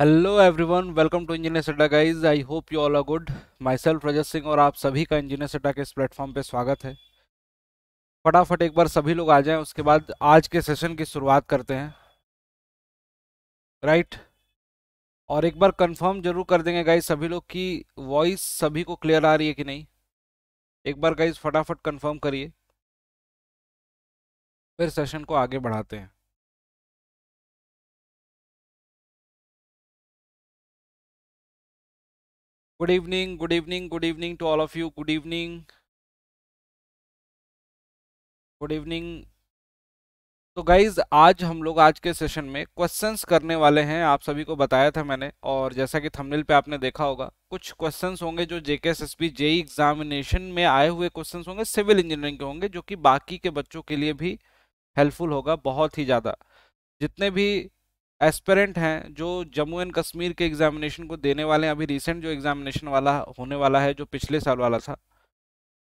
Hello everyone welcome to engineer Sadda guys I hope you all are good myself Rajat Singh और आप सभी का engineer सड्डा के इस प्लेटफॉर्म पे स्वागत है फटाफट एक बार सभी लोग आ जाएं उसके बाद आज के सेशन की शुरुआत करते हैं राइट right? और एक बार कंफर्म जरूर कर देंगे गाइज सभी लोग की वॉइस सभी को क्लियर आ रही है कि नहीं एक बार गाइज फटाफट कन्फर्म करिए फिर सेशन को आगे बढ़ाते हैं good evening good evening good evening to all of you good evening good evening तो गाइज आज हम लोग आज के सेशन में क्वेश्चंस करने वाले हैं आप सभी को बताया था मैंने और जैसा कि थंबनेल पे आपने देखा होगा कुछ क्वेश्चंस होंगे जो J K S S B JE examination में आए हुए क्वेश्चंस होंगे सिविल इंजीनियरिंग के होंगे जो कि बाकी के बच्चों के लिए भी हेल्पफुल होगा बहुत ही ज़्यादा जितने भी एस्पेरेंट हैं जो जम्मू एंड कश्मीर के एग्जामिनेशन को देने वाले हैं अभी रिसेंट जो एग्जामिनेशन वाला होने वाला है जो पिछले साल वाला था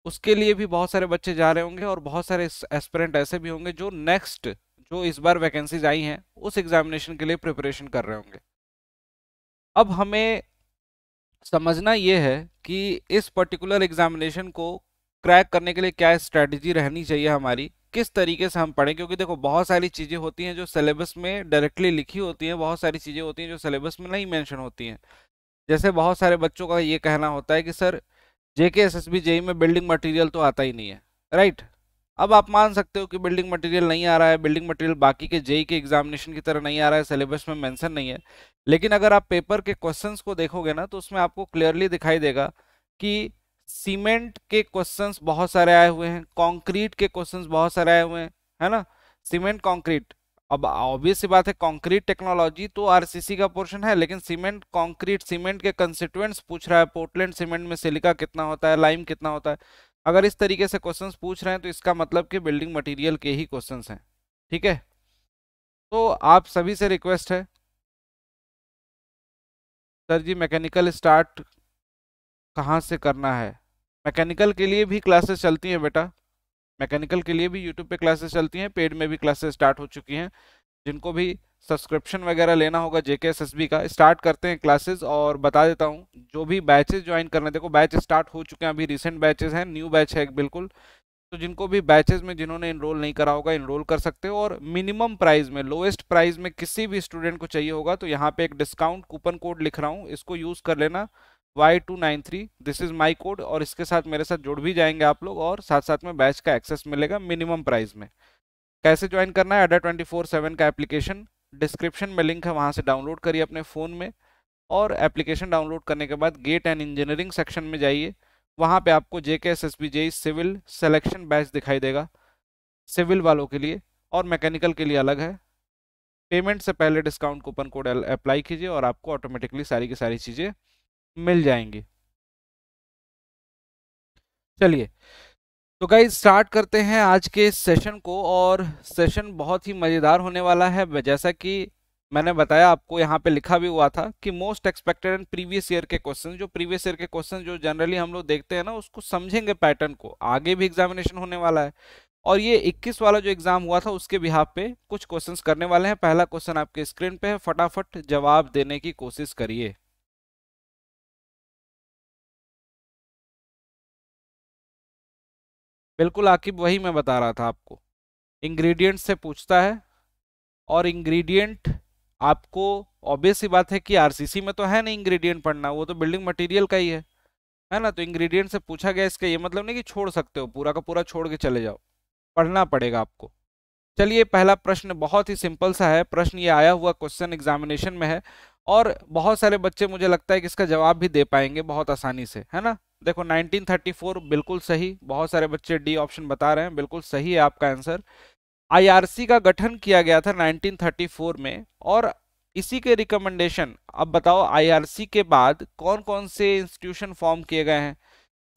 उसके लिए भी बहुत सारे बच्चे जा रहे होंगे और बहुत सारे एस्पेरेंट ऐसे भी होंगे जो नेक्स्ट जो इस बार वैकेंसीज आई हैं उस एग्जामिनेशन के लिए प्रिपरेशन कर रहे होंगे अब हमें समझना ये है कि इस पर्टिकुलर एग्जामिनेशन को क्रैक करने के लिए क्या स्ट्रैटेजी रहनी चाहिए हमारी किस तरीके से हम पढ़ें क्योंकि देखो बहुत सारी चीज़ें होती हैं जो सिलेबस में डायरेक्टली लिखी होती हैं बहुत सारी चीज़ें होती हैं जो सिलेबस में नहीं मेंशन होती हैं जैसे बहुत सारे बच्चों का ये कहना होता है कि sir J K S S B JEE में बिल्डिंग मटीरियल तो आता ही नहीं है राइट अब आप मान सकते हो कि बिल्डिंग मटेरियल नहीं आ रहा है बिल्डिंग मटेरियल बाकी के जेई e के एग्जामिनेशन की तरह नहीं आ रहा है सिलेबस में मेंशन नहीं है लेकिन अगर आप पेपर के क्वेश्चंस को देखोगे ना तो उसमें आपको क्लियरली दिखाई देगा कि सीमेंट के क्वेश्चंस बहुत सारे आए हुए हैं कंक्रीट के क्वेश्चंस बहुत सारे आए हुए हैं है ना सीमेंट कंक्रीट अब ऑब्वियस सी बात है कंक्रीट टेक्नोलॉजी तो आरसीसी का पोर्शन है लेकिन सीमेंट कंक्रीट सीमेंट के कंस्टिट्यूएंट्स पूछ रहा है पोर्टलैंड सीमेंट में सिलिका कितना होता है लाइम कितना होता है अगर इस तरीके से क्वेश्चन पूछ रहे हैं तो इसका मतलब कि बिल्डिंग मटीरियल के ही क्वेश्चन हैं ठीक है तो आप सभी से रिक्वेस्ट है सर जी मैकेनिकल स्टार्ट कहाँ से करना है मैकेनिकल के लिए भी क्लासेस चलती हैं बेटा मैकेनिकल के लिए भी यूट्यूब पे क्लासेस चलती हैं पेड में भी क्लासेस स्टार्ट हो चुकी हैं जिनको भी सब्सक्रिप्शन वगैरह लेना होगा जेके एस का स्टार्ट करते हैं क्लासेस और बता देता हूँ जो भी बैचेज ज्वाइन करने देखो बैच स्टार्ट हो चुके हैं अभी रिसेंट बैचेज हैं न्यू बैच है बिल्कुल तो जिनको भी बैचेज में जिन्होंने इनरोल नहीं करा होगा इनरोल कर सकते हो और मिनिमम प्राइस में लोएस्ट प्राइस में किसी भी स्टूडेंट को चाहिए होगा तो यहाँ पे एक डिस्काउंट कूपन कोड लिख रहा हूँ इसको यूज़ कर लेना Y two nine three this is my code और इसके साथ मेरे साथ जुड़ भी जाएंगे आप लोग और साथ साथ में बैच का एक्सेस मिलेगा मिनिमम प्राइस में कैसे ज्वाइन करना है अडा ट्वेंटी फोर सेवन का एप्लीकेशन डिस्क्रिप्शन में लिंक है वहाँ से डाउनलोड करिए अपने फ़ोन में और एप्लीकेशन डाउनलोड करने के बाद गेट एंड इंजीनियरिंग सेक्शन में जाइए वहाँ पे आपको J K S S B J civil selection batch दिखाई देगा सिविल वालों के लिए और मैकेनिकल के लिए अलग है पेमेंट से पहले डिस्काउंट कूपन कोड अप्लाई कीजिए और आपको ऑटोमेटिकली सारी की सारी चीज़ें मिल जाएंगे चलिए तो गाइज स्टार्ट करते हैं आज के सेशन को और सेशन बहुत ही मज़ेदार होने वाला है जैसा कि मैंने बताया आपको यहाँ पे लिखा भी हुआ था कि most expected and previous year के क्वेश्चन जो प्रीवियस ईयर के क्वेश्चन जो जनरली हम लोग देखते हैं ना उसको समझेंगे पैटर्न को आगे भी एग्जामिनेशन होने वाला है और ये 21 वाला जो एग्जाम हुआ था उसके बिहाफ पे कुछ क्वेश्चंस करने वाले हैं पहला क्वेश्चन आपके स्क्रीन पे है फटाफट जवाब देने की कोशिश करिए बिल्कुल आकिब वही मैं बता रहा था आपको इंग्रेडिएंट से पूछता है और इंग्रेडिएंट आपको ऑब्वियस ही बात है कि आरसीसी में तो है नहीं इंग्रेडिएंट पढ़ना वो तो बिल्डिंग मटेरियल का ही है है ना तो इंग्रेडिएंट से पूछा गया इसका ये मतलब नहीं कि छोड़ सकते हो पूरा का पूरा छोड़ के चले जाओ पढ़ना पड़ेगा आपको चलिए पहला प्रश्न बहुत ही सिंपल सा है प्रश्न ये आया हुआ क्वेश्चन एग्जामिनेशन में है और बहुत सारे बच्चे मुझे लगता है कि इसका जवाब भी दे पाएंगे बहुत आसानी से है ना देखो 1934 बिल्कुल सही बहुत सारे बच्चे डी ऑप्शन बता रहे हैं बिल्कुल सही है आपका आंसर आईआरसी का गठन किया गया था 1934 में और इसी के रिकमेंडेशन अब बताओ आईआरसी के बाद कौन कौन से इंस्टीट्यूशन फॉर्म किए गए हैं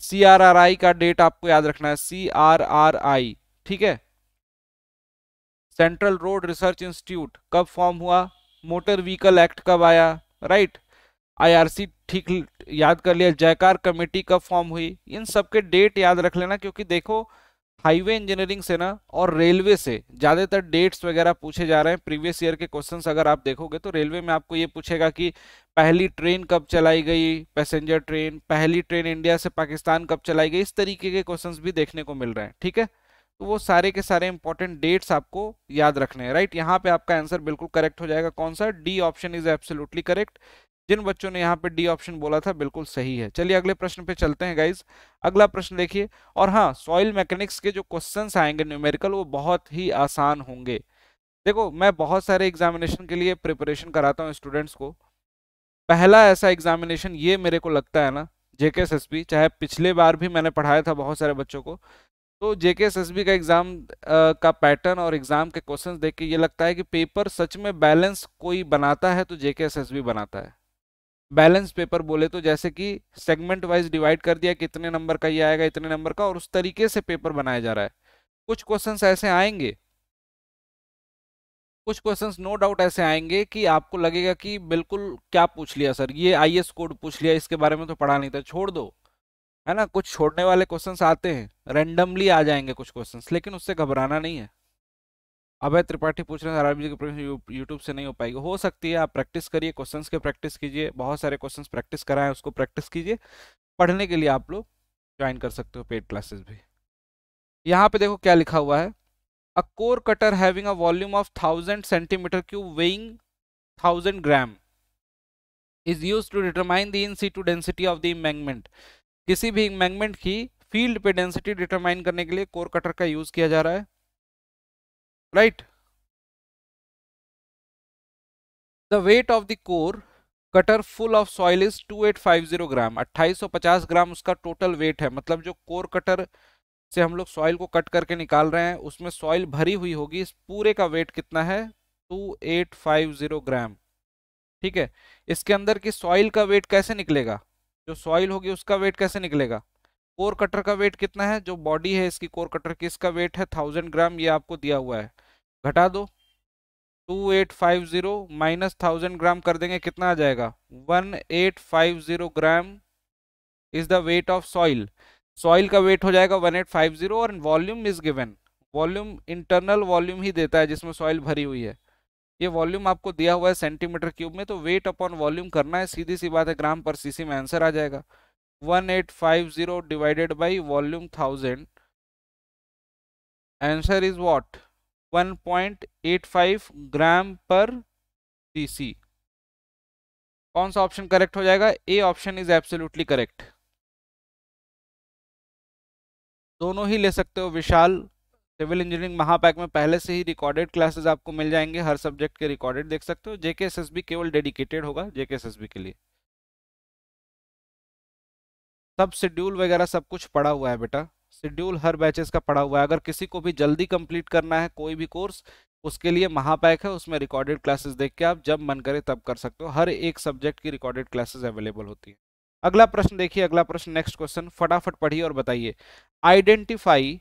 सीआरआरआई का डेट आपको याद रखना है सीआरआरआई ठीक है सेंट्रल रोड रिसर्च इंस्टीट्यूट कब फॉर्म हुआ मोटर व्हीकल एक्ट कब आया राइट आईआरसी ठीक याद कर लिया जयकार कमेटी कब फॉर्म हुई इन सबके डेट याद रख लेना क्योंकि देखो हाईवे इंजीनियरिंग से ना और रेलवे से ज़्यादातर डेट्स वगैरह पूछे जा रहे हैं प्रीवियस ईयर के क्वेश्चंस अगर आप देखोगे तो रेलवे में आपको ये पूछेगा कि पहली ट्रेन कब चलाई गई पैसेंजर ट्रेन पहली ट्रेन इंडिया से पाकिस्तान कब चलाई गई इस तरीके के क्वेश्चंस भी देखने को मिल रहे हैं ठीक है तो वो सारे के सारे इंपॉर्टेंट डेट्स आपको याद रखने हैं राइट यहाँ पे आपका आंसर बिल्कुल करेक्ट हो जाएगा कौन सा D option is absolutely correct जिन बच्चों ने यहाँ पे डी ऑप्शन बोला था बिल्कुल सही है चलिए अगले प्रश्न पे चलते हैं गाइज अगला प्रश्न देखिए और हाँ सॉइल मैकेनिक्स के जो क्वेश्चंस आएंगे न्यूमेरिकल वो बहुत ही आसान होंगे देखो मैं बहुत सारे एग्जामिनेशन के लिए प्रिपरेशन कराता हूँ स्टूडेंट्स को पहला ऐसा एग्जामिनेशन ये मेरे को लगता है ना जेके चाहे पिछले बार भी मैंने पढ़ाया था बहुत सारे बच्चों को तो जेके का एग्ज़ाम का पैटर्न और एग्ज़ाम के क्वेश्चन देख के ये लगता है कि पेपर सच में बैलेंस कोई बनाता है तो जेके बनाता है बैलेंस पेपर बोले तो जैसे कि सेगमेंट वाइज डिवाइड कर दिया कितने नंबर का ये आएगा इतने नंबर का और उस तरीके से पेपर बनाया जा रहा है कुछ क्वेश्चंस ऐसे आएंगे कुछ क्वेश्चंस नो डाउट ऐसे आएंगे कि आपको लगेगा कि बिल्कुल क्या पूछ लिया सर ये आई कोड पूछ लिया इसके बारे में तो पढ़ा नहीं था छोड़ दो है ना कुछ छोड़ने वाले क्वेश्चन आते हैं रेंडमली आ जाएंगे कुछ क्वेश्चन लेकिन उससे घबराना नहीं है अभय त्रिपाठी पूछ रहे हैं अरबी की प्रैक्टिस यूट्यूब से नहीं हो पाएगी हो सकती है आप प्रैक्टिस करिए क्वेश्चन के प्रैक्टिस कीजिए बहुत सारे क्वेश्चन प्रैक्टिस कराएं उसको प्रैक्टिस कीजिए पढ़ने के लिए आप लोग ज्वाइन कर सकते हो पेड क्लासेस भी यहाँ पे देखो क्या लिखा हुआ है a core cutter having a volume of thousand centimetre cube weighing thousand gram is use to determine the in situ density of the embankment किसी भी इमेंगमेंट की फील्ड पे डेंसिटी डिटरमाइन करने के लिए कोर कटर का यूज किया जा रहा है right the weight of the core cutter full of soil is 2850 gram 2850 gram उसका टोटल वेट है मतलब जो कोर कटर से हम लोग सॉइल को कट करके निकाल रहे हैं उसमें सॉइल भरी हुई होगी इस पूरे का वेट कितना है 2850 ग्राम ठीक है इसके अंदर की सॉइल का वेट कैसे निकलेगा जो सॉइल होगी उसका वेट कैसे निकलेगा कोर कटर का वेट कितना है जो बॉडी है इसकी कोर कटर की इसका वेट है थाउजेंड ग्राम ये आपको दिया हुआ है घटा दो two eight five zero minus thousand gram कर देंगे कितना आ जाएगा one eight five zero gram is the weight of soil soil का वेट हो जाएगा वन एट फाइव जीरो और volume is given volume internal volume ही देता है जिसमें सॉइल भरी हुई है ये वॉल्यूम आपको दिया हुआ है सेंटीमीटर क्यूब में तो वेट अपॉन वॉल्यूम करना है सीधी सी बात है ग्राम पर सीसी में आंसर आ जाएगा 1850 divided by volume 1000 answer is what 1.85 gram per cc कौन सा ऑप्शन करेक्ट हो जाएगा A option is absolutely correct दोनों ही ले सकते हो विशाल सिविल इंजीनियरिंग महापैक में पहले से ही रिकॉर्डेड क्लासेस आपको मिल जाएंगे हर सब्जेक्ट के रिकॉर्डेड देख सकते हो जेके एस केवल डेडिकेटेड होगा जेके के लिए सब शेड्यूल वगैरह सब कुछ पड़ा हुआ है बेटा शेड्यूल हर बैचेस का पड़ा हुआ है अगर किसी को भी जल्दी कंप्लीट करना है कोई भी कोर्स उसके लिए महापैक है उसमें रिकॉर्डेड क्लासेस देख के आप जब मन करे तब कर सकते हो हर एक सब्जेक्ट की रिकॉर्डेड क्लासेस अवेलेबल होती है अगला प्रश्न देखिए अगला प्रश्न नेक्स्ट क्वेश्चन फटाफट पढ़िए और बताइए identify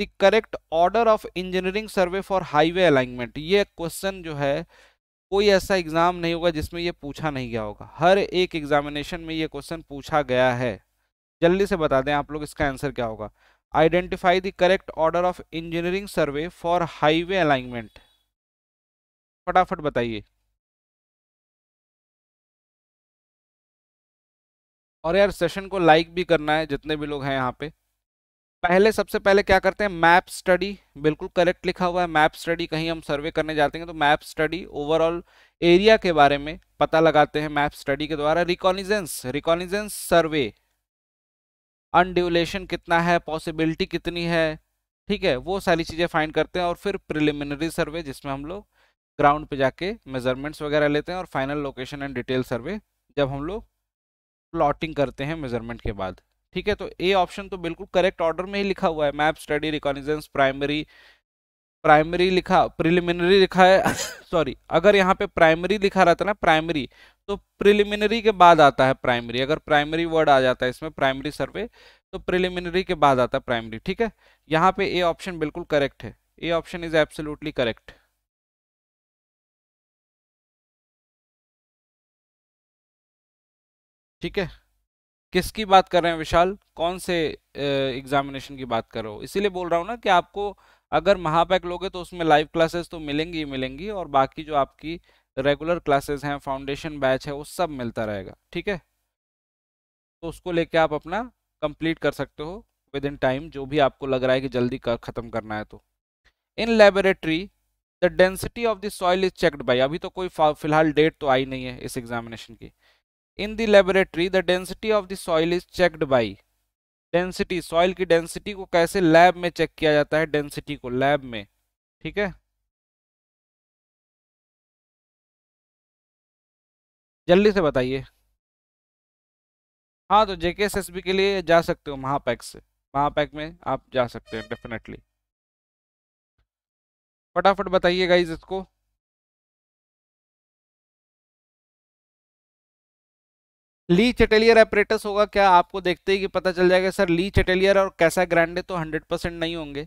the correct order of engineering survey for highway alignment ये क्वेश्चन जो है कोई ऐसा एग्जाम नहीं होगा जिसमें ये पूछा नहीं गया होगा हर एक एग्जामिनेशन में ये क्वेश्चन पूछा गया है जल्दी से बता दें आप लोग इसका आंसर क्या होगा identify the correct order of engineering survey for highway alignment फटाफट बताइए और यार सेशन को लाइक भी करना है जितने भी लोग हैं यहाँ पे पहले सबसे पहले क्या करते हैं मैप स्टडी बिल्कुल करेक्ट लिखा हुआ है मैप स्टडी कहीं हम सर्वे करने जाते हैं तो मैप स्टडी ओवरऑल एरिया के बारे में पता लगाते हैं मैप स्टडी के द्वारा रिकॉनिजेंस रिकॉनिजेंस सर्वे अनड्यूलेशन कितना है पॉसिबिलिटी कितनी है ठीक है वो सारी चीज़ें फाइंड करते हैं और फिर प्रिलिमिनरी सर्वे जिसमें हम लोग ग्राउंड पे जाके मेजरमेंट्स वगैरह लेते हैं और final location and detail survey जब हम लोग प्लॉटिंग करते हैं मेजरमेंट के बाद ठीक है तो ए ऑप्शन तो बिल्कुल करेक्ट ऑर्डर में ही लिखा हुआ है map study reconnaissance primary primary लिखा प्रिलिमिनरी लिखा है सॉरी अगर यहाँ पे प्राइमरी लिखा रहता है ना प्राइमरी तो प्रिलिमिनरी के बाद आता है प्राइमरी अगर प्राइमरी वर्ड आ जाता है इसमें प्राइमरी सर्वे तो प्रिलिमिनरी के बाद आता है प्राइमरी ठीक है यहाँ पे ए ऑप्शन बिल्कुल करेक्ट है A option is absolutely correct ठीक है किसकी बात कर रहे हैं विशाल कौन से एग्जामिनेशन की बात कर रहे हो इसीलिए बोल रहा हूँ ना कि आपको अगर महापैक लोगे तो उसमें लाइव क्लासेस तो मिलेंगी ही मिलेंगी और बाकी जो आपकी रेगुलर क्लासेस हैं फाउंडेशन बैच है वो सब मिलता रहेगा ठीक है तो उसको लेके आप अपना कंप्लीट कर सकते हो विद इन टाइम जो भी आपको लग रहा है कि जल्दी कर ख़त्म करना है तो in laboratory the density of the soil is checked by अभी तो कोई फिलहाल डेट तो आई नहीं है इस एग्जामिनेशन की in the laboratory the density of the soil is checked by density soil की डेंसिटी को कैसे लैब में चेक किया जाता है डेंसिटी को लैब में ठीक है जल्दी से बताइए हाँ तो जेके एस के लिए जा सकते हो महापैक से महापैक में आप जा सकते हैं डेफिनेटली फटाफट बताइए गाइज इसको ली चटेलियर एपरेटस होगा क्या आपको देखते ही कि पता चल जाएगा सर ली चटेलियर और कैसा ग्रैंडे तो 100 परसेंट नहीं होंगे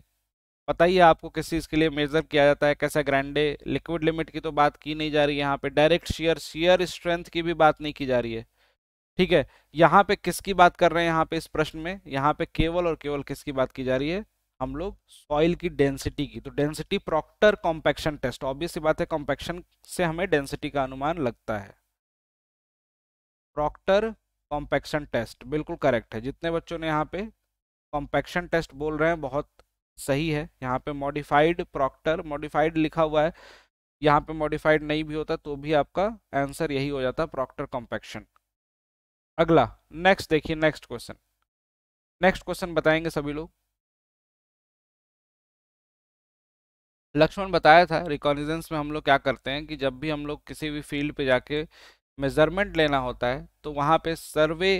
पता ही है आपको किस चीज़ के लिए मेजर किया जाता है कैसा ग्रैंडे लिक्विड लिमिट की तो बात की नहीं जा रही है यहाँ पे डायरेक्ट शेयर शेयर स्ट्रेंथ की भी बात नहीं की जा रही है ठीक है यहाँ पे किसकी बात कर रहे हैं यहाँ पे इस प्रश्न में यहाँ पे केवल और केवल किसकी बात की जा रही है हम लोग सॉइल की डेंसिटी की तो density proctor compaction test obvious सी बात है कॉम्पैक्शन से हमें डेंसिटी का अनुमान लगता है प्रॉक्टर कॉम्पैक्शन टेस्ट बिल्कुल करेक्ट है जितने बच्चों ने यहाँ पे कॉम्पैक्शन टेस्ट बोल रहे हैं बहुत सही है यहाँ पे मॉडिफाइड प्रॉक्टर मॉडिफाइड लिखा हुआ है यहाँ पे मॉडिफाइड नहीं भी होता तो भी आपका आंसर यही हो जाता प्रॉक्टर कॉम्पैक्शन अगला नेक्स्ट देखिए नेक्स्ट क्वेश्चन नेक्स्ट क्वेश्चन बताएंगे सभी लोग लक्ष्मण बताया था रिकॉन्जेंस में हम लोग क्या करते हैं कि जब भी हम लोग किसी भी फील्ड पे जाके मेज़रमेंट लेना होता है तो वहाँ पे सर्वे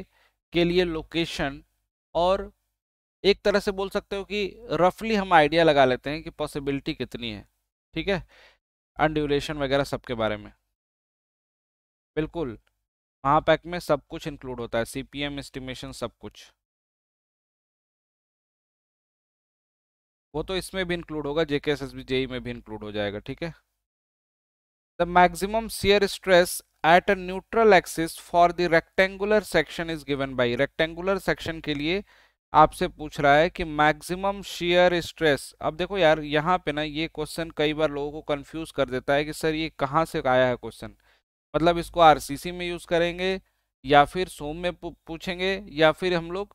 के लिए लोकेशन और एक तरह से बोल सकते हो कि रफली हम आइडिया लगा लेते हैं कि पॉसिबिलिटी कितनी है ठीक है अनड्यूलेशन वगैरह सबके बारे में बिल्कुल वहाँ पैक में सब कुछ इंक्लूड होता है सीपीएम एस्टिमेशन सब कुछ वो तो इसमें भी इंक्लूड होगा J K S S B JEE में भी इंक्लूड हो जाएगा ठीक है the maximum shear stress at a neutral axis for the rectangular section is given by rectangular section के लिए आपसे पूछ रहा है कि मैक्सिमम शेयर स्ट्रेस अब देखो यार यहाँ पे ना ये क्वेश्चन कई बार लोगों को कन्फ्यूज कर देता है कि सर ये कहाँ से आया है क्वेश्चन मतलब इसको आर में यूज़ करेंगे या फिर सोम में पूछेंगे या फिर हम लोग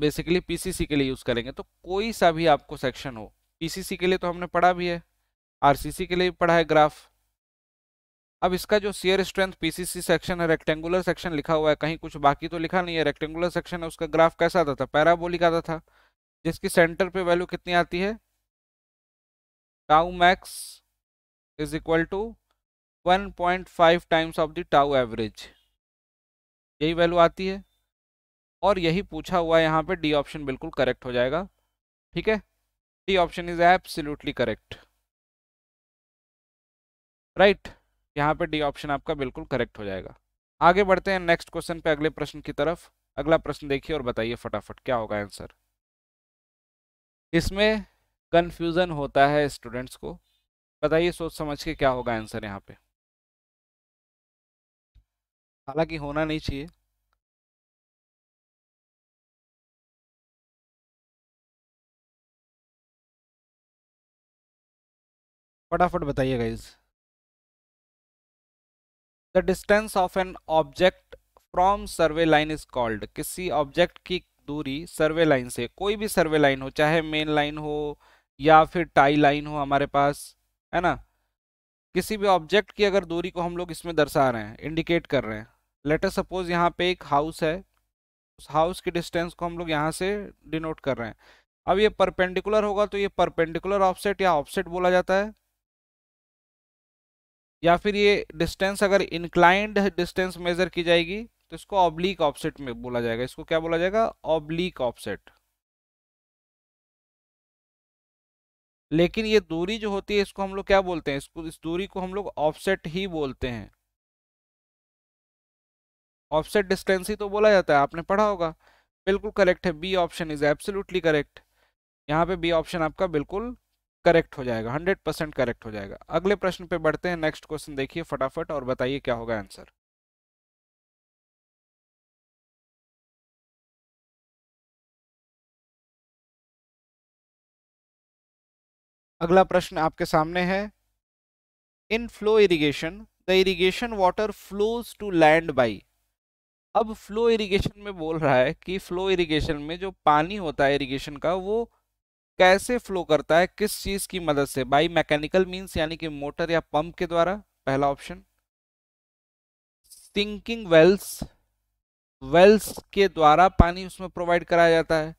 बेसिकली पीसीसी के लिए यूज़ करेंगे तो कोई सा भी आपको सेक्शन हो पीसीसी के लिए तो हमने पढ़ा भी है आरसीसी के लिए भी पढ़ा है ग्राफ अब इसका जो सीयर स्ट्रेंथ पीसीसी सेक्शन है रेक्टेंगुलर सेक्शन लिखा हुआ है कहीं कुछ बाकी तो लिखा नहीं है रेक्टेंगुलर सेक्शन है उसका ग्राफ कैसा आता था पैराबोलिक आता था जिसकी सेंटर पे वैल्यू कितनी आती है tau max is equal to 1.5 times of the tau average यही वैल्यू आती है और यही पूछा हुआ है यहाँ पर डी ऑप्शन बिल्कुल करेक्ट हो जाएगा ठीक है D option is absolutely correct right यहाँ पे डी ऑप्शन आपका बिल्कुल करेक्ट हो जाएगा आगे बढ़ते हैं नेक्स्ट क्वेश्चन पे अगले प्रश्न की तरफ अगला प्रश्न देखिए और बताइए फटाफट क्या होगा आंसर इसमें कन्फ्यूज़न होता है स्टूडेंट्स को बताइए सोच समझ के क्या होगा आंसर यहाँ पे हालांकि होना नहीं चाहिए फटाफट बताइए guys the distance of an object from survey line is called किसी ऑब्जेक्ट की दूरी सर्वे लाइन से कोई भी सर्वे लाइन हो चाहे मेन लाइन हो या फिर टाई लाइन हो हमारे पास है ना किसी भी ऑब्जेक्ट की अगर दूरी को हम लोग इसमें दर्शा रहे हैं इंडिकेट कर रहे हैं लेटर सपोज यहाँ पे एक हाउस है उस हाउस की डिस्टेंस को हम लोग यहाँ से डिनोट कर रहे हैं अब ये परपेंडिकुलर होगा तो ये परपेंडिकुलर ऑफसेट या ऑफसेट बोला जाता है या फिर ये डिस्टेंस अगर इंक्लाइंड डिस्टेंस मेजर की जाएगी तो इसको ऑब्लिक ऑफसेट में बोला जाएगा इसको क्या बोला जाएगा ऑब्लिक ऑफसेट लेकिन ये दूरी जो होती है इसको हम लोग क्या बोलते हैं इसको इस दूरी को हम लोग ऑफसेट ही बोलते हैं ऑफसेट डिस्टेंस ही तो बोला जाता है आपने पढ़ा होगा बिल्कुल करेक्ट है B option is absolutely correct यहाँ पे बी ऑप्शन आपका बिल्कुल करेक्ट हो जाएगा हंड्रेड परसेंट करेक्ट हो जाएगा अगले प्रश्न पे बढ़ते हैं नेक्स्ट क्वेश्चन देखिए फटाफट और बताइए क्या होगा आंसर अगला प्रश्न आपके सामने है in flow irrigation the irrigation water flows to land by अब फ्लो इरिगेशन में बोल रहा है कि फ्लो इरिगेशन में जो पानी होता है इरिगेशन का वो कैसे फ्लो करता है किस चीज की मदद से बाई मैकेनिकल मीन्स यानी कि मोटर या पंप के द्वारा पहला ऑप्शन सिंकिंग वेल्स वेल्स के द्वारा पानी उसमें प्रोवाइड कराया जाता है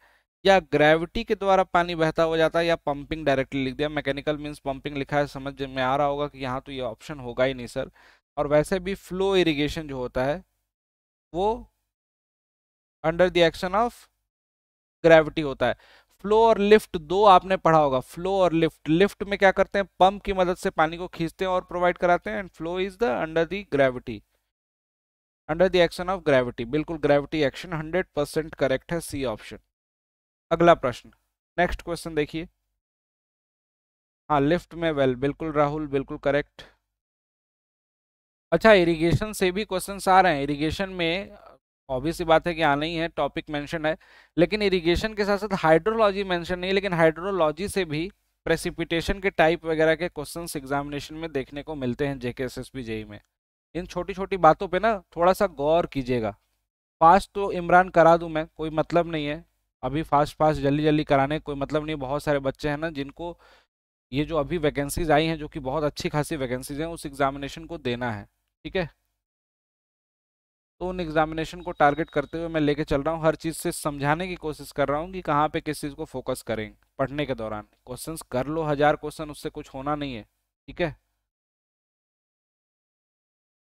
या ग्रेविटी के द्वारा पानी बहता हो जाता है या पंपिंग डायरेक्टली लिख दिया मैकेनिकल मीन्स पंपिंग लिखा है समझ में आ रहा होगा कि यहाँ तो ये यह ऑप्शन होगा ही नहीं सर और वैसे भी फ्लो इरिगेशन जो होता है वो under the action of gravity होता है फ्लो और लिफ्ट दो आपने पढ़ा होगा फ्लो और लिफ्ट लिफ्ट में क्या करते हैं पंप की मदद से पानी को खींचते हैं और प्रोवाइड कराते हैं and flow is the under the gravity under the action of gravity बिल्कुल gravity action hundred percent correct है सी ऑप्शन अगला प्रश्न नेक्स्ट क्वेश्चन देखिए हाँ लिफ्ट में वेल बिल्कुल राहुल बिल्कुल करेक्ट अच्छा इरिगेशन से भी क्वेश्चन आ रहे हैं इरिगेशन में ऑब्वियस सी बात है कि आना ही है टॉपिक मेंशन है लेकिन इरिगेशन के साथ साथ हाइड्रोलॉजी मेंशन नहीं है लेकिन हाइड्रोलॉजी से भी प्रेसिपिटेशन के टाइप वगैरह के क्वेश्चन एग्जामिनेशन में देखने को मिलते हैं जेके एस जेई में इन छोटी छोटी बातों पर ना थोड़ा सा गौर कीजिएगा फास्ट तो इमरान करा दूँ मैं कोई मतलब नहीं है अभी फास्ट फास्ट जल्दी जल्दी कराने कोई मतलब नहीं बहुत सारे बच्चे हैं ना जिनको ये जो अभी वैकेंसीज आई हैं जो कि बहुत अच्छी खासी वैकेंसीज हैं उस एग्जामिनेशन को देना है ठीक है तो उन एग्जामिनेशन को टारगेट करते हुए मैं लेके चल रहा हूँ हर चीज़ से समझाने की कोशिश कर रहा हूँ कि कहाँ पे किस चीज़ को फोकस करें पढ़ने के दौरान क्वेश्चंस कर लो हजार क्वेश्चन उससे कुछ होना नहीं है ठीक है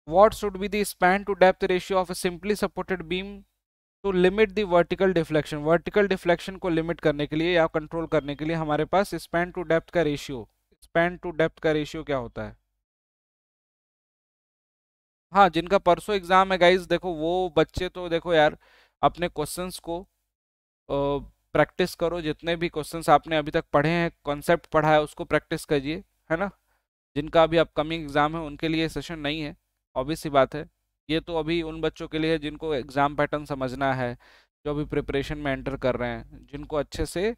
what should be then to depth ratio of a simply supported beam to limit the vertical deflection vertical deflection को लिमिट करने के लिए या कंट्रोल करने के लिए हमारे पास स्पैन टू डेप्थ का रेशियो स्पैन टू डेप्थ का रेशियो क्या होता है हाँ जिनका परसों एग्जाम है गाइज देखो वो बच्चे तो देखो यार अपने क्वेश्चंस को प्रैक्टिस करो जितने भी क्वेश्चंस आपने अभी तक पढ़े हैं कॉन्सेप्ट पढ़ा है उसको प्रैक्टिस करिए है ना जिनका अभी अपकमिंग एग्जाम है उनके लिए सेशन नहीं है ऑब्वियस ही बात है ये तो अभी उन बच्चों के लिए है जिनको एग्जाम पैटर्न समझना है जो अभी प्रिपरेशन में एंटर कर रहे हैं जिनको अच्छे से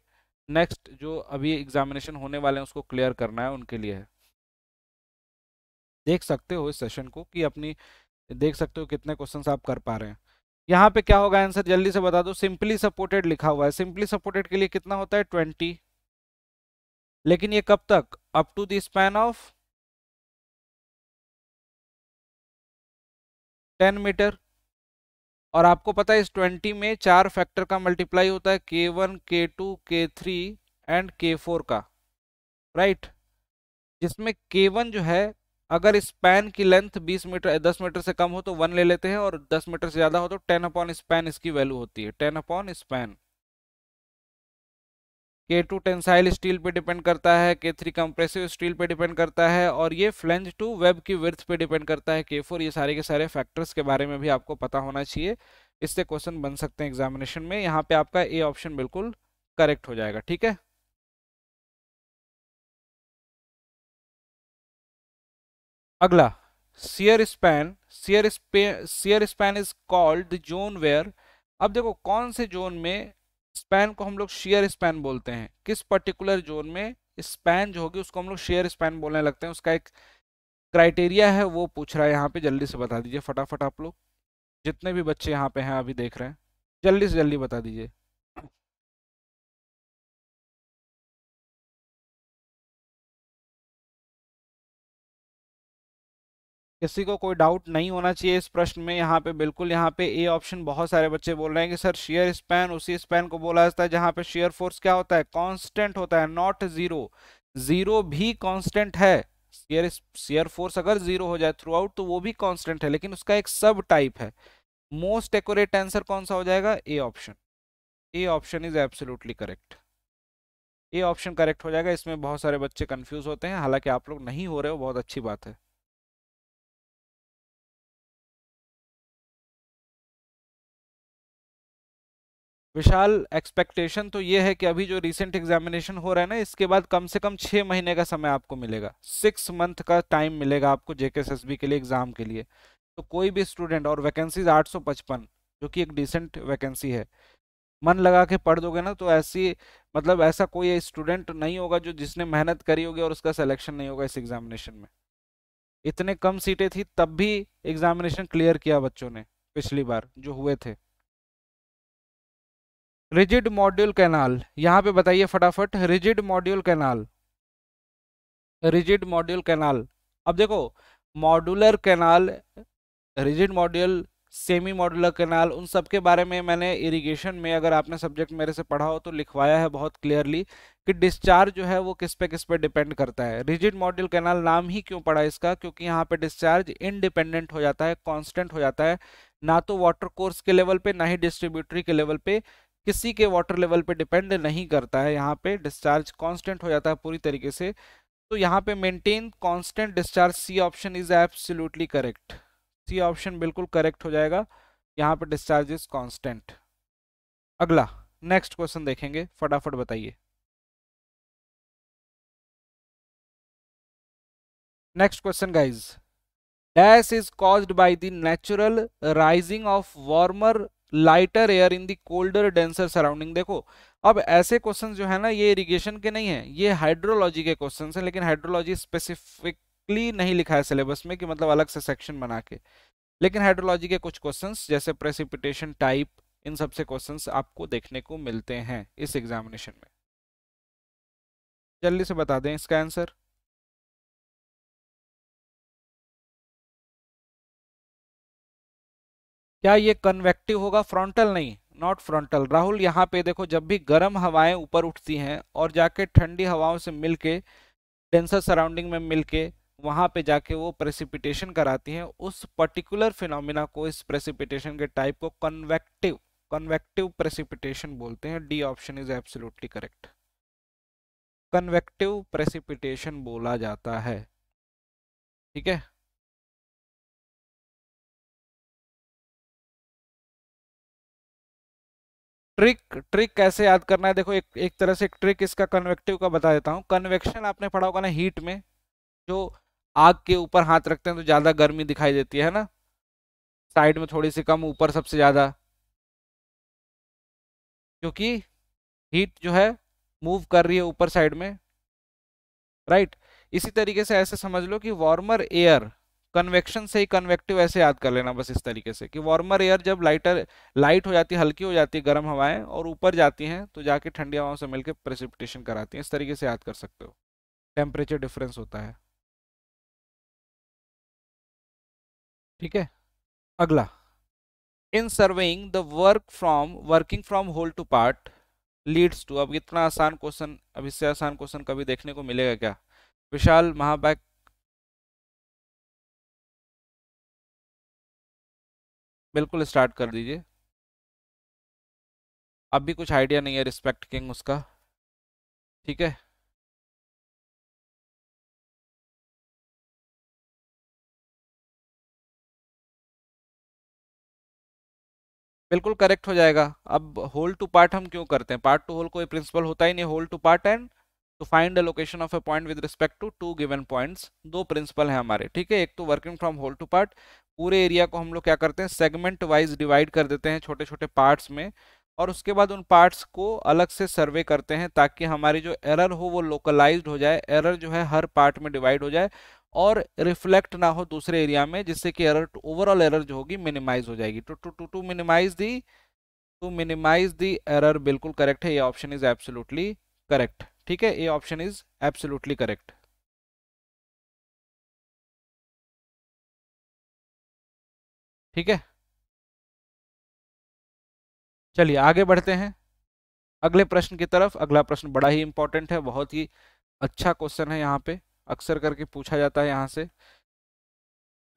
नेक्स्ट जो अभी एग्जामिनेशन होने वाले हैं उसको क्लियर करना है उनके लिए है देख सकते हो इस सेशन को कि अपनी देख सकते हो कितने क्वेश्चन आप कर पा रहे हैं यहाँ पे क्या होगा आंसर जल्दी से बता दो सिंपली सपोर्टेड लिखा हुआ है सिंपली सपोर्टेड के लिए कितना होता है ट्वेंटी लेकिन ये कब तक up to the span of ten metre और आपको पता है इस ट्वेंटी में चार फैक्टर का मल्टीप्लाई होता है के one K two K three and K four का राइट right? जिसमें के वन जो है अगर स्पैन की लेंथ 20 मीटर 10 मीटर से कम हो तो वन ले लेते हैं और 10 मीटर से ज्यादा हो तो 10 अपॉन स्पैन इसकी वैल्यू होती है 10 upon span K two tensile steel पे डिपेंड करता है के थ्री कंप्रेसिव स्टील पे डिपेंड करता है और ये फ्लेंज टू वेब की विर्थ पे डिपेंड करता है के फोर ये सारे के सारे फैक्टर्स के बारे में भी आपको पता होना चाहिए इससे क्वेश्चन बन सकते हैं एग्जामिनेशन में यहाँ पे आपका ए ऑप्शन बिल्कुल करेक्ट हो जाएगा ठीक है अगला shear span shear shear span is called the zone where अब देखो कौन से जोन में स्पैन को हम लोग शेयर स्पैन बोलते हैं किस पर्टिकुलर जोन में स्पैन जो होगी उसको हम लोग शेयर स्पैन बोलने लगते हैं उसका एक क्राइटेरिया है वो पूछ रहा है यहाँ पे जल्दी से बता दीजिए फटाफट आप लोग जितने भी बच्चे यहाँ पे हैं अभी देख रहे हैं जल्दी से जल्दी बता दीजिए किसी को कोई डाउट नहीं होना चाहिए इस प्रश्न में यहाँ पे बिल्कुल यहाँ पे ए ऑप्शन बहुत सारे बच्चे बोल रहे हैं कि सर शेयर स्पैन उसी स्पैन को बोला जाता है जहाँ पे शेयर फोर्स क्या होता है कांस्टेंट होता है नॉट जीरो जीरो भी कांस्टेंट है शेयर शेयर फोर्स अगर जीरो हो जाए थ्रू आउट तो वो भी कॉन्स्टेंट है लेकिन उसका एक सब टाइप है मोस्ट एक्यूरेट आंसर कौन सा हो जाएगा A option A option is absolutely correct A option correct हो जाएगा इसमें बहुत सारे बच्चे कंफ्यूज होते हैं हालांकि आप लोग नहीं हो रहे हो बहुत अच्छी बात है विशाल एक्सपेक्टेशन तो ये है कि अभी जो रिसेंट एग्जामिनेशन हो रहा है ना इसके बाद कम से कम छः महीने का समय आपको मिलेगा सिक्स मंथ का टाइम मिलेगा आपको जेके के लिए एग्जाम के लिए तो कोई भी स्टूडेंट और वैकेंसीज आठ जो कि एक डिसेंट वैकेंसी है मन लगा के पढ़ दोगे ना तो ऐसी मतलब ऐसा कोई स्टूडेंट नहीं होगा जो जिसने मेहनत करी होगी और उसका सिलेक्शन नहीं होगा इस एग्जामिनेशन में इतने कम सीटें थी तब भी एग्जामिनेशन क्लियर किया बच्चों ने पिछली बार जो हुए थे रिजिड मॉड्यूल कैनाल यहाँ पे बताइए फटाफट rigid module canal rigid module canal अब देखो modular canal rigid module semi modular canal उन सब के बारे में मैंने इरिगेशन में अगर आपने सब्जेक्ट मेरे से पढ़ा हो तो लिखवाया है बहुत क्लियरली कि डिस्चार्ज जो है वो किस पे किस पे डिपेंड करता है रिजिड मॉड्यूल कैनाल नाम ही क्यों पड़ा इसका क्योंकि यहाँ पे डिस्चार्ज इनडिपेंडेंट हो जाता है कांस्टेंट हो जाता है ना तो वाटर कोर्स के लेवल पे ना ही डिस्ट्रीब्यूटरी के लेवल पे किसी के वाटर लेवल पे डिपेंड नहीं करता है यहाँ पे डिस्चार्ज कांस्टेंट हो जाता है पूरी तरीके से तो यहाँ पे maintain constant discharge C option is absolutely correct C option बिल्कुल करेक्ट हो जाएगा यहाँ पे डिस्चार्ज इज कांस्टेंट अगला नेक्स्ट क्वेश्चन देखेंगे फटाफट बताइए next question guys dash is caused by the natural rising of warmer lighter air in the colder denser surrounding देखो अब ऐसे क्वेश्चन जो है ना ये इरिगेशन के नहीं है ये हाइड्रोलॉजी के क्वेश्चन हैं लेकिन हाइड्रोलॉजी स्पेसिफिकली नहीं लिखा है सिलेबस में कि मतलब अलग से सेक्शन बना के लेकिन हाइड्रोलॉजी के कुछ क्वेश्चन जैसे प्रेसिपिटेशन टाइप इन सबसे क्वेश्चन आपको देखने को मिलते हैं इस एग्जामिनेशन में जल्दी से बता दें इसका आंसर क्या ये कन्वेक्टिव होगा फ्रंटल नहीं नॉट फ्रंटल राहुल यहाँ पे देखो जब भी गर्म हवाएं ऊपर उठती हैं और जाके ठंडी हवाओं से मिलके डेंसर सराउंडिंग में मिलके वहाँ पे जाके वो प्रेसिपिटेशन कराती हैं उस पर्टिकुलर फिनोमिना को इस प्रेसिपिटेशन के टाइप को कन्वेक्टिव कन्वेक्टिव प्रेसिपिटेशन बोलते हैं D option is absolutely correct convective precipitation बोला जाता है ठीक है ट्रिक ट्रिक कैसे याद करना है देखो एक एक तरह से एक ट्रिक इसका कन्वेक्टिव का बता देता हूँ कन्वेक्शन आपने पढ़ा होगा ना हीट में जो आग के ऊपर हाथ रखते हैं तो ज़्यादा गर्मी दिखाई देती है ना साइड में थोड़ी सी कम ऊपर सबसे ज़्यादा क्योंकि हीट जो है मूव कर रही है ऊपर साइड में राइट इसी तरीके से ऐसे समझ लो कि वार्मर एयर कन्वेक्शन से ही कन्वेक्टिव ऐसे याद कर लेना बस इस तरीके से कि वार्मर एयर जब लाइटर लाइट हो जाती है हल्की हो जाती है गर्म हवाएं और ऊपर जाती हैं तो जाके ठंडी हवाओं से मिलकर प्रेसिपिटेशन कराती हैं इस तरीके से याद कर सकते हो टेम्परेचर डिफरेंस होता है ठीक है अगला in surveying the work from working from whole to part leads to अब इतना आसान क्वेश्चन अब इससे आसान क्वेश्चन कभी देखने को मिलेगा क्या विशाल महाबैक बिल्कुल स्टार्ट कर दीजिए अब भी कुछ आइडिया नहीं है रिस्पेक्ट किंग उसका ठीक है बिल्कुल करेक्ट हो जाएगा अब होल टू पार्ट हम क्यों करते हैं पार्ट टू होल कोई प्रिंसिपल होता ही नहीं whole to part and to find the location of a point with respect to to given points दो प्रिंसिपल हैं हमारे ठीक है एक तो working from whole to part पूरे एरिया को हम लोग क्या करते हैं सेगमेंट वाइज डिवाइड कर देते हैं छोटे छोटे पार्ट्स में और उसके बाद उन पार्ट्स को अलग से सर्वे करते हैं ताकि हमारी जो एरर हो वो लोकलाइज्ड हो जाए एरर जो है हर पार्ट में डिवाइड हो जाए और रिफ्लेक्ट ना हो दूसरे एरिया में जिससे कि एरर ओवरऑल एरर जो होगी मिनिमाइज हो जाएगी to to to to minimise the to minimise the error बिल्कुल करेक्ट है ये ऑप्शन इज एब्सोल्युटली करेक्ट ठीक है ये ऑप्शन इज एब्सोल्युटली करेक्ट ठीक है चलिए आगे बढ़ते हैं अगले प्रश्न की तरफ अगला प्रश्न बड़ा ही इंपॉर्टेंट है बहुत ही अच्छा क्वेश्चन है यहाँ पे अक्सर करके पूछा जाता है यहाँ से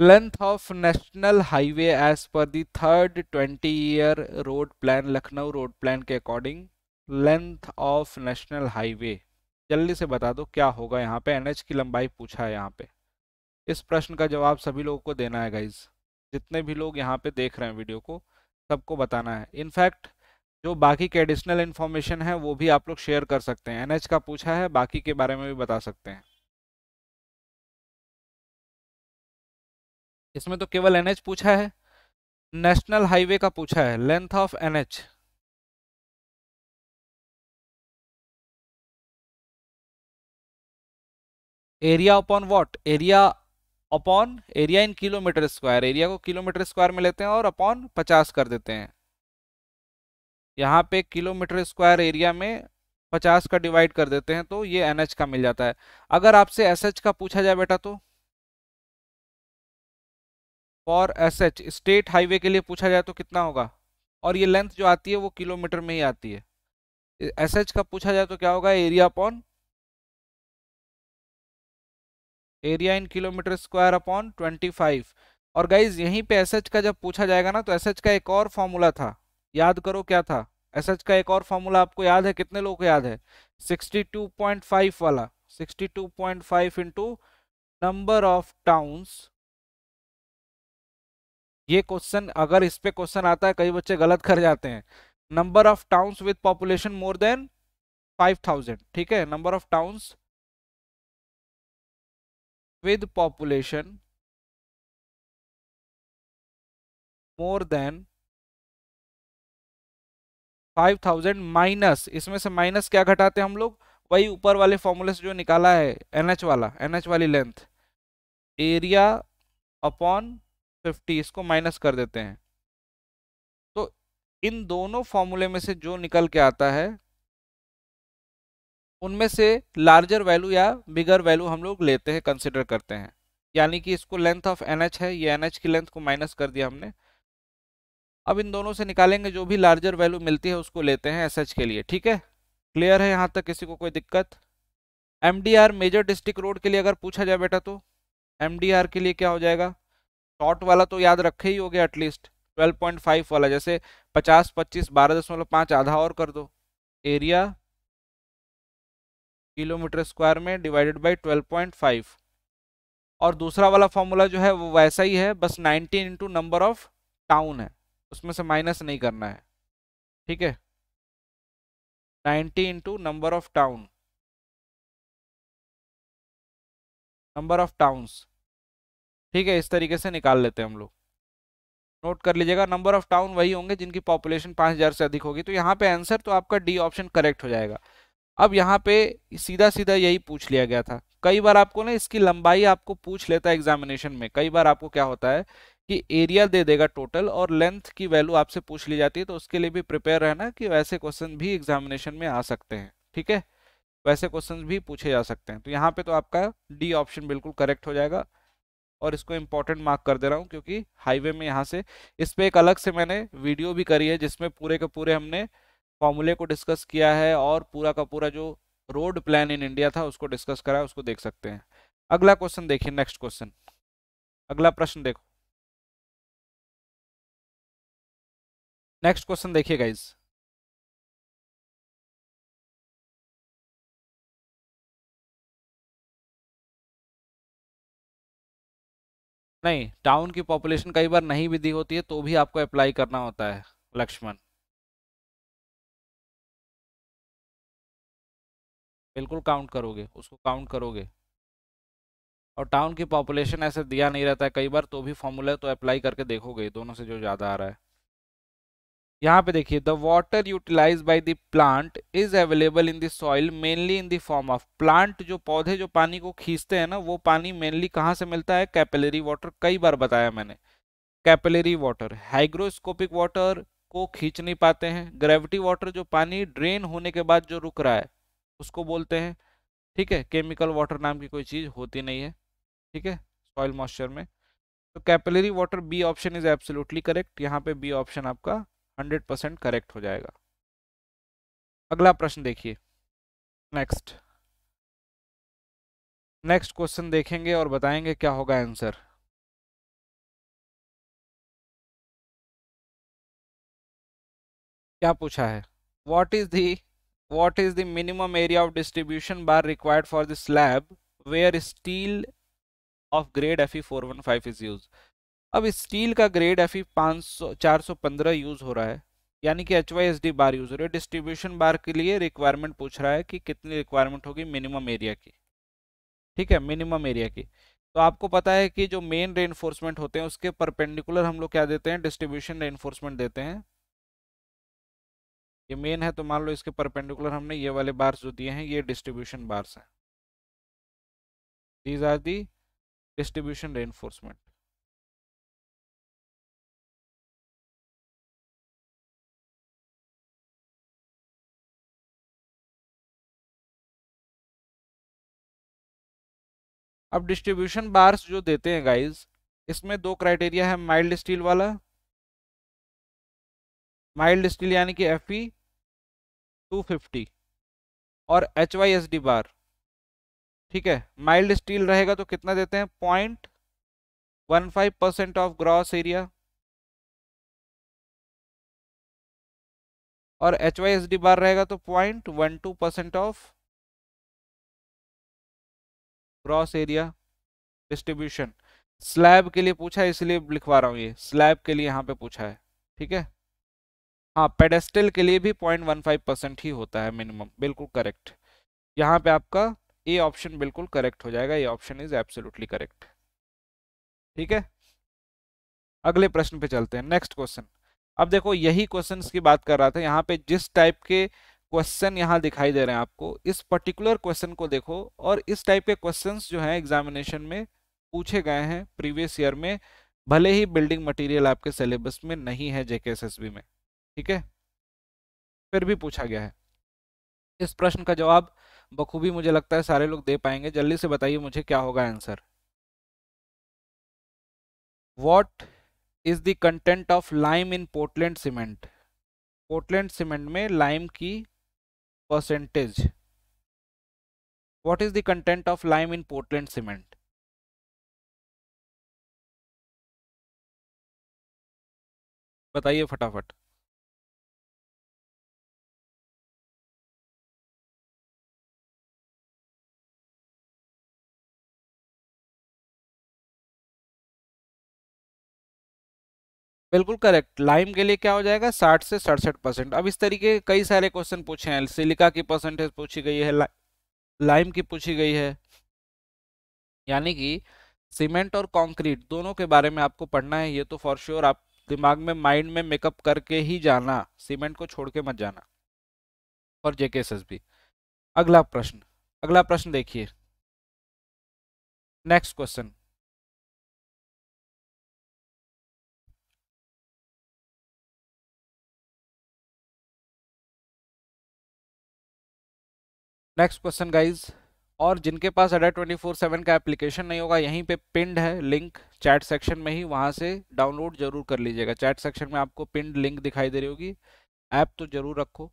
length of national highway as per the third twenty year road plan Lucknow road plan के according length of national highway जल्दी से बता दो क्या होगा यहाँ पे एनएच की लंबाई पूछा है यहाँ पे इस प्रश्न का जवाब सभी लोगों को देना है गाइज़ जितने भी लोग यहाँ पे देख रहे हैं वीडियो को सबको बताना है इनफैक्ट जो बाकी के एडिशनल इन्फॉर्मेशन है वो भी आप लोग शेयर कर सकते हैं एनएच का पूछा है बाकी के बारे में भी बता सकते हैं इसमें तो केवल एनएच पूछा है नेशनल हाईवे का पूछा है length of NH area upon what area upon area in kilometre square area को किलोमीटर स्क्वायर में लेते हैं और अपॉन पचास कर देते हैं यहाँ पे किलोमीटर स्क्वायर एरिया में पचास का डिवाइड कर देते हैं तो ये एन का मिल जाता है अगर आपसे एस का पूछा जाए बेटा तो for S H state highway के लिए पूछा जाए तो कितना होगा और ये लेंथ जो आती है वो किलोमीटर में ही आती है एस एच का पूछा जाए तो क्या होगा area upon area in kilometre square upon twenty five और गाइज यहीं पे एस का जब पूछा जाएगा ना तो एस का एक और फॉर्मूला था याद करो क्या था एस का एक और फॉर्मूला आपको याद है कितने लोगों को याद है 62.5 वाला 62.5 इंटू नंबर ऑफ टाउन्स ये क्वेश्चन अगर इस पे क्वेश्चन आता है कई बच्चे गलत कर जाते हैं number of towns with population more than 5000 ठीक है number of towns with population more than 5000 minus इसमें से माइनस क्या घटाते हैं हम लोग वही ऊपर वाले फॉर्मूले से जो निकाला है एनएच वाला एनएच वाली लेंथ एरिया अपॉन 50 इसको माइनस कर देते हैं तो इन दोनों फॉर्मूले में से जो निकल के आता है उनमें से लार्जर वैल्यू या बिगर वैल्यू हम लोग लेते हैं कंसिडर करते हैं यानी कि इसको लेंथ ऑफ एन है ये एन की लेंथ को माइनस कर दिया हमने अब इन दोनों से निकालेंगे जो भी लार्जर वैल्यू मिलती है उसको लेते हैं एस के लिए ठीक है क्लियर है यहाँ तक किसी को कोई दिक्कत एम मेजर डिस्ट्रिक्ट रोड के लिए अगर पूछा जाए बेटा तो एम के लिए क्या हो जाएगा शॉर्ट वाला तो याद रखे ही हो गया एटलीस्ट ट्वेल्व वाला जैसे पचास पच्चीस बारह आधा और कर दो एरिया किलोमीटर स्क्वायर में डिवाइडेड बाई फाइव और दूसरा वाला फॉर्मूला जो है वो वैसा ही है बस 19 इंटू नंबर ऑफ टाउन है उसमें से माइनस नहीं करना है ठीक है nineteen into number of town number of towns ठीक है इस तरीके से निकाल लेते हैं हम लोग नोट कर लीजिएगा नंबर ऑफ टाउन वही होंगे जिनकी पॉपुलेशन 5000 से अधिक होगी तो यहाँ पे आंसर तो आपका डी ऑप्शन करेक्ट हो जाएगा अब यहाँ पे सीधा सीधा यही पूछ लिया गया था कई बार आपको ना इसकी लंबाई आपको पूछ लेता है एग्जामिनेशन में कई बार आपको क्या होता है कि एरिया दे देगा टोटल और लेंथ की वैल्यू आपसे पूछ ली जाती है तो उसके लिए भी प्रिपेयर रहना कि वैसे क्वेश्चन भी एग्जामिनेशन में आ सकते हैं ठीक है वैसे क्वेश्चन भी पूछे जा सकते हैं तो यहाँ पे तो आपका डी ऑप्शन बिल्कुल करेक्ट हो जाएगा और इसको इम्पोर्टेंट मार्क कर दे रहा हूँ क्योंकि हाईवे में यहाँ से इस पर एक अलग से मैंने वीडियो भी करी है जिसमें पूरे के पूरे हमने फॉर्मूले को डिस्कस किया है और पूरा का पूरा जो रोड प्लान इन इंडिया था उसको डिस्कस करा है उसको देख सकते हैं अगला क्वेश्चन देखिए नेक्स्ट क्वेश्चन अगला प्रश्न देखो नेक्स्ट क्वेश्चन देखिए गाइज नहीं टाउन की पॉपुलेशन कई बार नहीं भी दी होती है तो भी आपको अप्लाई करना होता है लक्ष्मण बिल्कुल काउंट करोगे उसको काउंट करोगे और टाउन की पॉपुलेशन ऐसे दिया नहीं रहता है कई बार तो भी फॉर्मूला तो अप्लाई करके देखोगे दोनों से जो ज़्यादा आ रहा है यहाँ पे देखिए the water utilise by the plant is available in the soil mainly in the form of plant जो पौधे जो पानी को खींचते हैं ना वो पानी मेनली कहाँ से मिलता है कैपेलरी वाटर कई बार बताया मैंने कैपेलरी वाटर हाइग्रोस्कोपिक वाटर को खींच नहीं पाते हैं ग्रेविटी वाटर जो पानी ड्रेन होने के बाद जो रुक रहा है उसको बोलते हैं ठीक है केमिकल वाटर नाम की कोई चीज़ होती नहीं है ठीक है सॉइल मॉइस्चर में तो capillary water B option is absolutely correct यहाँ पे बी ऑप्शन आपका 100 परसेंट करेक्ट हो जाएगा अगला प्रश्न देखिए नेक्स्ट नेक्स्ट क्वेश्चन देखेंगे और बताएंगे क्या होगा आंसर क्या पूछा है what is the what is the minimum area of distribution bar required for the slab where steel of grade Fe415 is used. अब स्टील का ग्रेड एफ ई पाँच सौ चार सौ पंद्रह यूज़ हो रहा है यानी कि H Y S D bar use हो रही है डिस्ट्रीब्यूशन बार के लिए रिक्वायरमेंट पूछ रहा है कि कितनी रिक्वायरमेंट होगी मिनिमम एरिया की ठीक है मिनिमम एरिया की तो आपको पता है कि जो मेन रेनफोर्समेंट होते हैं उसके परपेंडिकुलर हम लोग क्या देते हैं डिस्ट्रीब्यूशन रेनफोर्समेंट देते हैं ये मेन है तो मान लो इसके परपेंडिकुलर हमने ये वाले बार्स जो दिए हैं ये डिस्ट्रीब्यूशन बार्स हैं these are the distribution reinforcement अब डिस्ट्रीब्यूशन बार्स जो देते हैं गाइज इसमें दो क्राइटेरिया है माइल्ड स्टील वाला माइल्ड स्टील यानी कि एफ ई टू फिफ्टी और H Y S D bar ठीक है माइल्ड स्टील रहेगा तो कितना देते हैं point one five percent of gross area और H Y S D bar रहेगा तो point one two percent of gross area distribution slab के लिए पूछा है इसलिए लिखवा रहा हूँ ये स्लैब के लिए यहाँ पे पूछा है ठीक है हाँ पेडेस्टल के लिए भी पॉइंट वन फाइव परसेंट ही होता है मिनिमम बिल्कुल करेक्ट यहाँ पे आपका ए ऑप्शन बिल्कुल करेक्ट हो जाएगा ये ऑप्शन इज एब्सोल्युटली करेक्ट ठीक है अगले प्रश्न पे चलते हैं नेक्स्ट क्वेश्चन अब देखो यही क्वेश्चन की बात कर रहा था यहाँ पे जिस टाइप के क्वेश्चन यहाँ दिखाई दे रहे हैं आपको इस पर्टिकुलर क्वेश्चन को देखो और इस टाइप के क्वेश्चन जो हैं एग्जामिनेशन में पूछे गए हैं प्रीवियस ईयर में भले ही बिल्डिंग मटेरियल आपके सिलेबस में नहीं है जेके में ठीक है फिर भी पूछा गया है इस प्रश्न का जवाब बखूबी मुझे लगता है सारे लोग दे पाएंगे जल्दी से बताइए मुझे क्या होगा answer what is the content of lime in Portland cement Portland cement में लाइम की percentage what is the content of lime in Portland cement बताइए फटाफट बिल्कुल करेक्ट लाइम के लिए क्या हो जाएगा साठ से सड़सठ परसेंट अब इस तरीके के कई सारे क्वेश्चन पूछे हैं सिलिका की परसेंटेज पूछी गई है ला, लाइम की पूछी गई है यानी कि सीमेंट और कंक्रीट दोनों के बारे में आपको पढ़ना है ये तो फॉर श्योर आप दिमाग में माइंड में मेकअप करके ही जाना सीमेंट को छोड़ के मत जाना और जेके भी अगला प्रश्न अगला प्रश्न देखिए next question next question guys और जिनके पास अडर ट्वेंटी फोर सेवन का एप्लीकेशन नहीं होगा यहीं पे पिंड है लिंक चैट सेक्शन में ही वहाँ से डाउनलोड जरूर कर लीजिएगा चैट सेक्शन में आपको पिंड लिंक दिखाई दे रही होगी ऐप तो जरूर रखो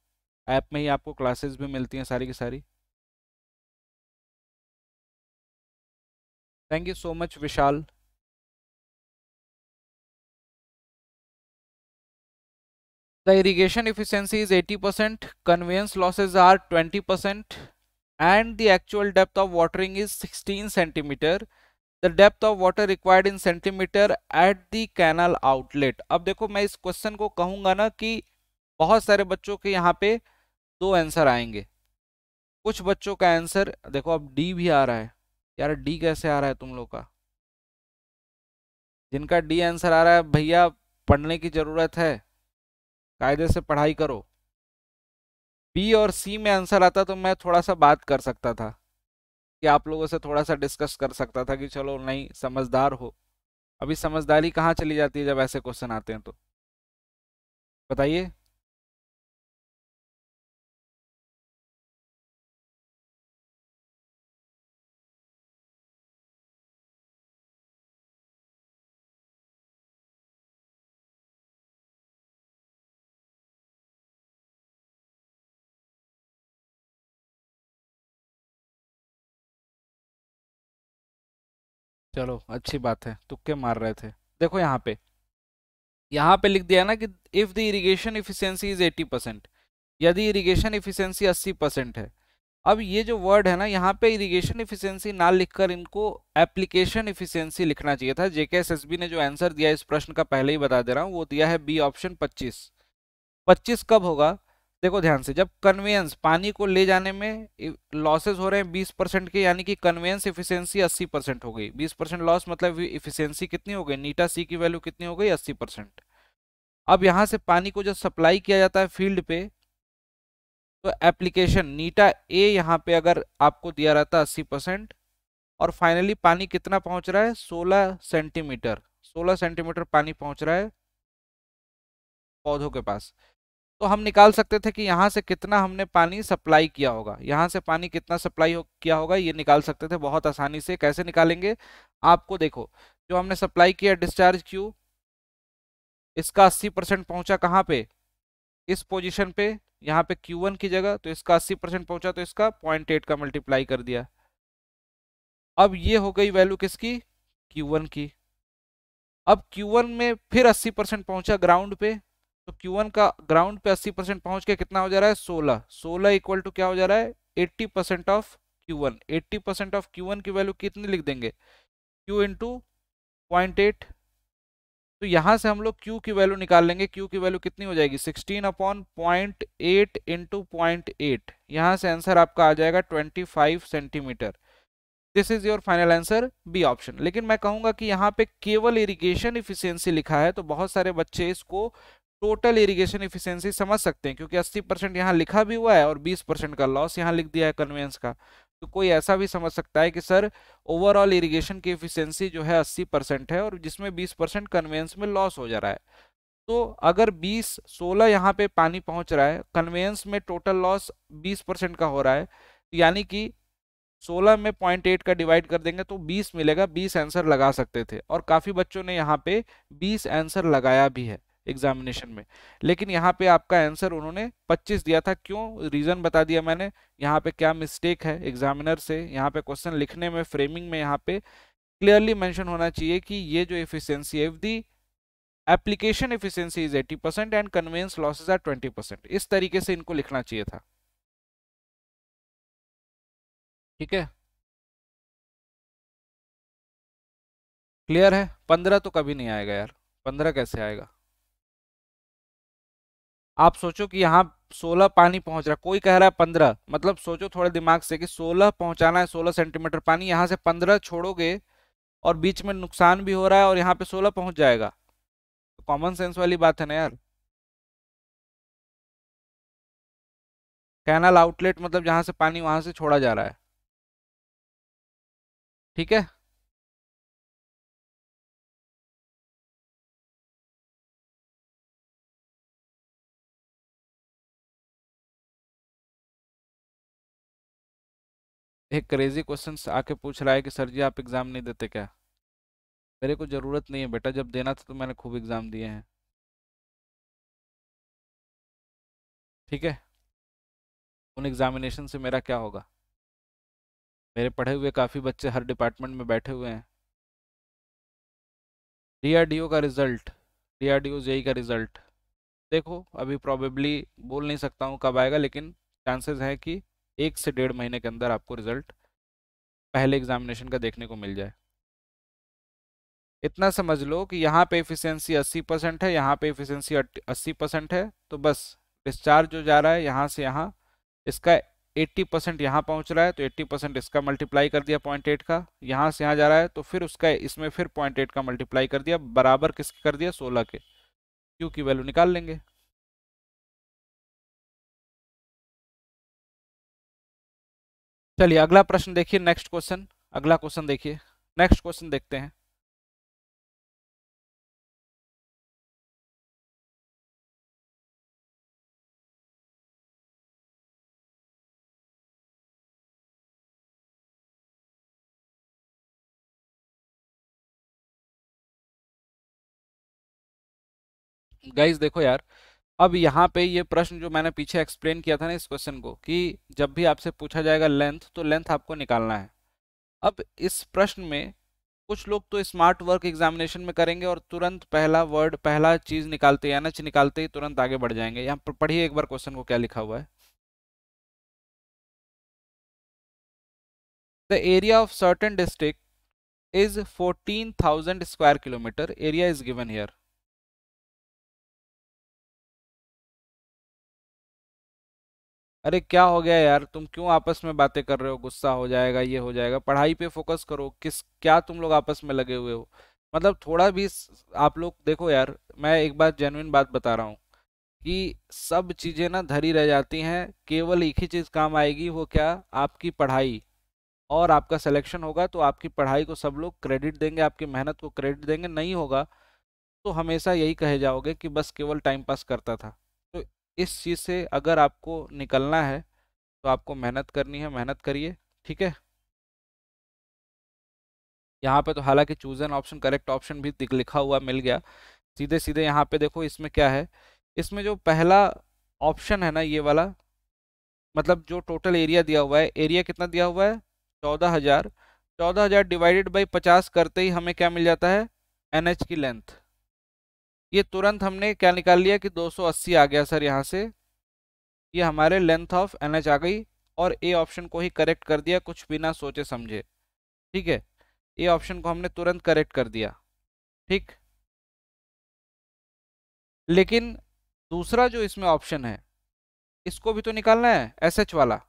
ऐप में ही आपको क्लासेस भी मिलती हैं सारी की सारी thank you so much Vishal efficiency is eighty percent 80% losses are twenty 20% and the actual depth of watering is 16 centimeter the depth of water required in centimeter at the canal outlet अब देखो मैं इस क्वेश्चन को कहूँगा ना कि बहुत सारे बच्चों के यहाँ पे दो आंसर आएंगे कुछ बच्चों का आंसर देखो अब डी भी आ रहा है यार डी कैसे आ रहा है तुम लोग का जिनका डी आंसर आ रहा है भैया पढ़ने की ज़रूरत है कायदे से पढ़ाई करो बी और सी में आंसर आता तो मैं थोड़ा सा बात कर सकता था कि आप लोगों से थोड़ा सा डिस्कस कर सकता था कि चलो नहीं समझदार हो अभी समझदारी कहाँ चली जाती है जब ऐसे क्वेश्चन आते हैं तो बताइए चलो अच्छी बात है तुक्के मार रहे थे देखो यहाँ पे यहाँ पे लिख दिया ना कि if the irrigation efficiency is eighty percent यदि इरिगेशन इफिशियंसी अस्सी परसेंट है अब ये जो वर्ड है ना यहाँ पे इरिगेशन इफिशियंसी ना लिखकर इनको एप्लीकेशन इफिशियंसी लिखना चाहिए था जेके जेकेएसएसबी ने जो आंसर दिया इस प्रश्न का पहले ही बता दे रहा हूँ वो दिया है बी ऑप्शन पच्चीस पच्चीस कब होगा देखो ध्यान से जब कन्वेंस पानी को ले जाने में लॉसेस हो रहे हैं 20 परसेंट के यानी कि कन्वेंस इफिशियंसी 80 परसेंट हो गई 20 परसेंट लॉस मतलब इफिशियंसी कितनी हो गई नीटा सी की वैल्यू कितनी हो गई 80 परसेंट अब यहाँ से पानी को जब सप्लाई किया जाता है फील्ड पे तो एप्लीकेशन नीटा ए यहाँ पे अगर आपको दिया रहता अस्सी परसेंट और फाइनली पानी कितना पहुँच रहा है सोलह सेंटीमीटर सोलह सेंटीमीटर पानी पहुँच रहा है पौधों के पास तो हम निकाल सकते थे कि यहाँ से कितना हमने पानी सप्लाई किया होगा यहाँ से पानी कितना सप्लाई हो, किया होगा ये निकाल सकते थे बहुत आसानी से कैसे निकालेंगे आपको देखो जो हमने सप्लाई किया डिस्चार्ज क्यू इसका 80 परसेंट पहुँचा कहाँ पे इस पोजीशन पे यहाँ पे Q1 की जगह तो इसका 80 परसेंट पहुँचा तो इसका पॉइंट एट का मल्टीप्लाई कर दिया अब ये हो गई वैल्यू किसकी क्यू की अब Q1 में फिर 80 परसेंट पहुंचा ग्राउंड पे तो Q1 का ग्राउंड पे 80 परसेंट पहुंच के कितना हो जा रहा है 16 16 इक्वल टू क्या हो जा रहा है 80 percent of Q1 80 percent of Q1 की वैल्यू कितनी लिख देंगे Q इंटू पॉइंट तो यहां से हम लोग Q की वैल्यू निकाल लेंगे Q की वैल्यू कितनी हो जाएगी sixteen upon point eight into point eight यहां से आंसर आपका आ जाएगा twenty five centimetre this is your final answer B option लेकिन मैं कहूंगा कि यहाँ पे केवल इरिगेशन इफिशियंसी लिखा है तो बहुत सारे बच्चे इसको टोटल इरिगेशन इफिशियंसी समझ सकते हैं क्योंकि 80 परसेंट यहाँ लिखा भी हुआ है और 20 परसेंट का लॉस यहाँ लिख दिया है कन्वेंस का तो कोई ऐसा भी समझ सकता है कि सर ओवरऑल इरिगेशन की इफिशियंसी जो है 80 परसेंट है और जिसमें 20 परसेंट कन्वेंस में लॉस हो जा रहा है तो अगर 20 16 यहाँ पे पानी पहुँच रहा है कन्वेंस में टोटल लॉस बीस परसेंट का हो रहा है तो यानी कि सोलह में पॉइंट एट का डिवाइड कर देंगे तो बीस मिलेगा बीस आंसर लगा सकते थे और काफ़ी बच्चों ने यहाँ पे बीस आंसर लगाया भी है एग्जामिनेशन में लेकिन यहाँ पे आपका आंसर उन्होंने 25 दिया था क्यों रीजन बता दिया मैंने यहाँ पे क्या मिस्टेक है एग्जामिनर से यहाँ पे क्वेश्चन लिखने में फ्रेमिंग में यहाँ पे क्लियरली मेंशन होना चाहिए कि ये जो एफिशिएंसी है the application efficiency is 80 percent and conveyance losses are twenty percent इस तरीके से इनको लिखना चाहिए था ठीक है क्लियर है पंद्रह तो कभी नहीं आएगा यार पंद्रह कैसे आएगा आप सोचो कि यहाँ सोलह पानी पहुंच रहा है कोई कह रहा है पंद्रह मतलब सोचो थोड़े दिमाग से कि सोलह पहुंचाना है सोलह सेंटीमीटर पानी यहाँ से पंद्रह छोड़ोगे और बीच में नुकसान भी हो रहा है और यहाँ पे सोलह पहुंच जाएगा तो कॉमन सेंस वाली बात है ना यार कैनल आउटलेट मतलब जहां से पानी वहां से छोड़ा जा रहा है ठीक है एक क्रेजी क्वेश्चन आके पूछ रहा है कि सर जी आप एग्ज़ाम नहीं देते क्या मेरे को ज़रूरत नहीं है बेटा जब देना था तो मैंने खूब एग्ज़ाम दिए हैं ठीक है उन एग्ज़ामिनेशन से मेरा क्या होगा मेरे पढ़े हुए काफ़ी बच्चे हर डिपार्टमेंट में बैठे हुए हैं डी का रिजल्ट डी जेई का रिजल्ट देखो अभी प्रॉबेबली बोल नहीं सकता हूँ कब आएगा लेकिन चांसेस है कि एक से डेढ़ महीने के अंदर आपको रिजल्ट पहले एग्जामिनेशन का देखने को मिल जाए इतना समझ लो कि यहाँ पे एफिशिएंसी 80 परसेंट है यहाँ पे एफिशिएंसी 80 परसेंट है तो बस डिस्चार्ज जो जा रहा है यहाँ से यहाँ इसका 80 परसेंट यहाँ पहुँच रहा है तो 80 परसेंट इसका मल्टीप्लाई कर दिया पॉइंट एट का यहाँ से यहाँ जा रहा है तो फिर उसका इसमें फिर पॉइंट एट का मल्टीप्लाई कर दिया बराबर किसके कर दिया सोलह के क्यू की वैल्यू निकाल लेंगे चलिए अगला प्रश्न देखिए नेक्स्ट क्वेश्चन अगला क्वेश्चन देखिए नेक्स्ट क्वेश्चन देखते हैं गाइस देखो यार अब यहाँ पे ये प्रश्न जो मैंने पीछे एक्सप्लेन किया था ना इस क्वेश्चन को कि जब भी आपसे पूछा जाएगा लेंथ तो लेंथ आपको निकालना है अब इस प्रश्न में कुछ लोग तो स्मार्ट वर्क एग्जामिनेशन में करेंगे और तुरंत पहला वर्ड पहला चीज निकालते एन एच निकालते ही तुरंत आगे बढ़ जाएंगे यहाँ पर पढ़िए एक बार क्वेश्चन को क्या लिखा हुआ है the area of certain district is fourteen thousand square kilometre area is given here अरे क्या हो गया यार तुम क्यों आपस में बातें कर रहे हो गुस्सा हो जाएगा ये हो जाएगा पढ़ाई पे फोकस करो किस क्या तुम लोग आपस में लगे हुए हो मतलब थोड़ा भी आप लोग देखो यार मैं एक बात जेनुइन बात बता रहा हूँ कि सब चीज़ें ना धरी रह जाती हैं केवल एक ही चीज़ काम आएगी वो क्या आपकी पढ़ाई और आपका सिलेक्शन होगा तो आपकी पढ़ाई को सब लोग क्रेडिट देंगे आपकी मेहनत को क्रेडिट देंगे नहीं होगा तो हमेशा यही कहे जाओगे कि बस केवल टाइम पास करता था इस चीज़ से अगर आपको निकलना है तो आपको मेहनत करनी है मेहनत करिए ठीक है यहाँ पे तो हालांकि choose an option correct option भी दिख लिखा हुआ मिल गया सीधे सीधे यहाँ पे देखो इसमें क्या है इसमें जो पहला ऑप्शन है ना ये वाला मतलब जो टोटल एरिया दिया हुआ है एरिया कितना दिया हुआ है चौदह हज़ार चौदह हज़ार डिवाइडेड बाई पचास करते ही हमें क्या मिल जाता है एन की लेंथ ये तुरंत हमने क्या निकाल लिया कि 280 आ गया सर यहाँ से ये हमारे लेंथ ऑफ एन आ गई और ए ऑप्शन को ही करेक्ट कर दिया कुछ बिना सोचे समझे ठीक है ए ऑप्शन को हमने तुरंत करेक्ट कर दिया ठीक लेकिन दूसरा जो इसमें ऑप्शन है इसको भी तो निकालना है एस एच वाला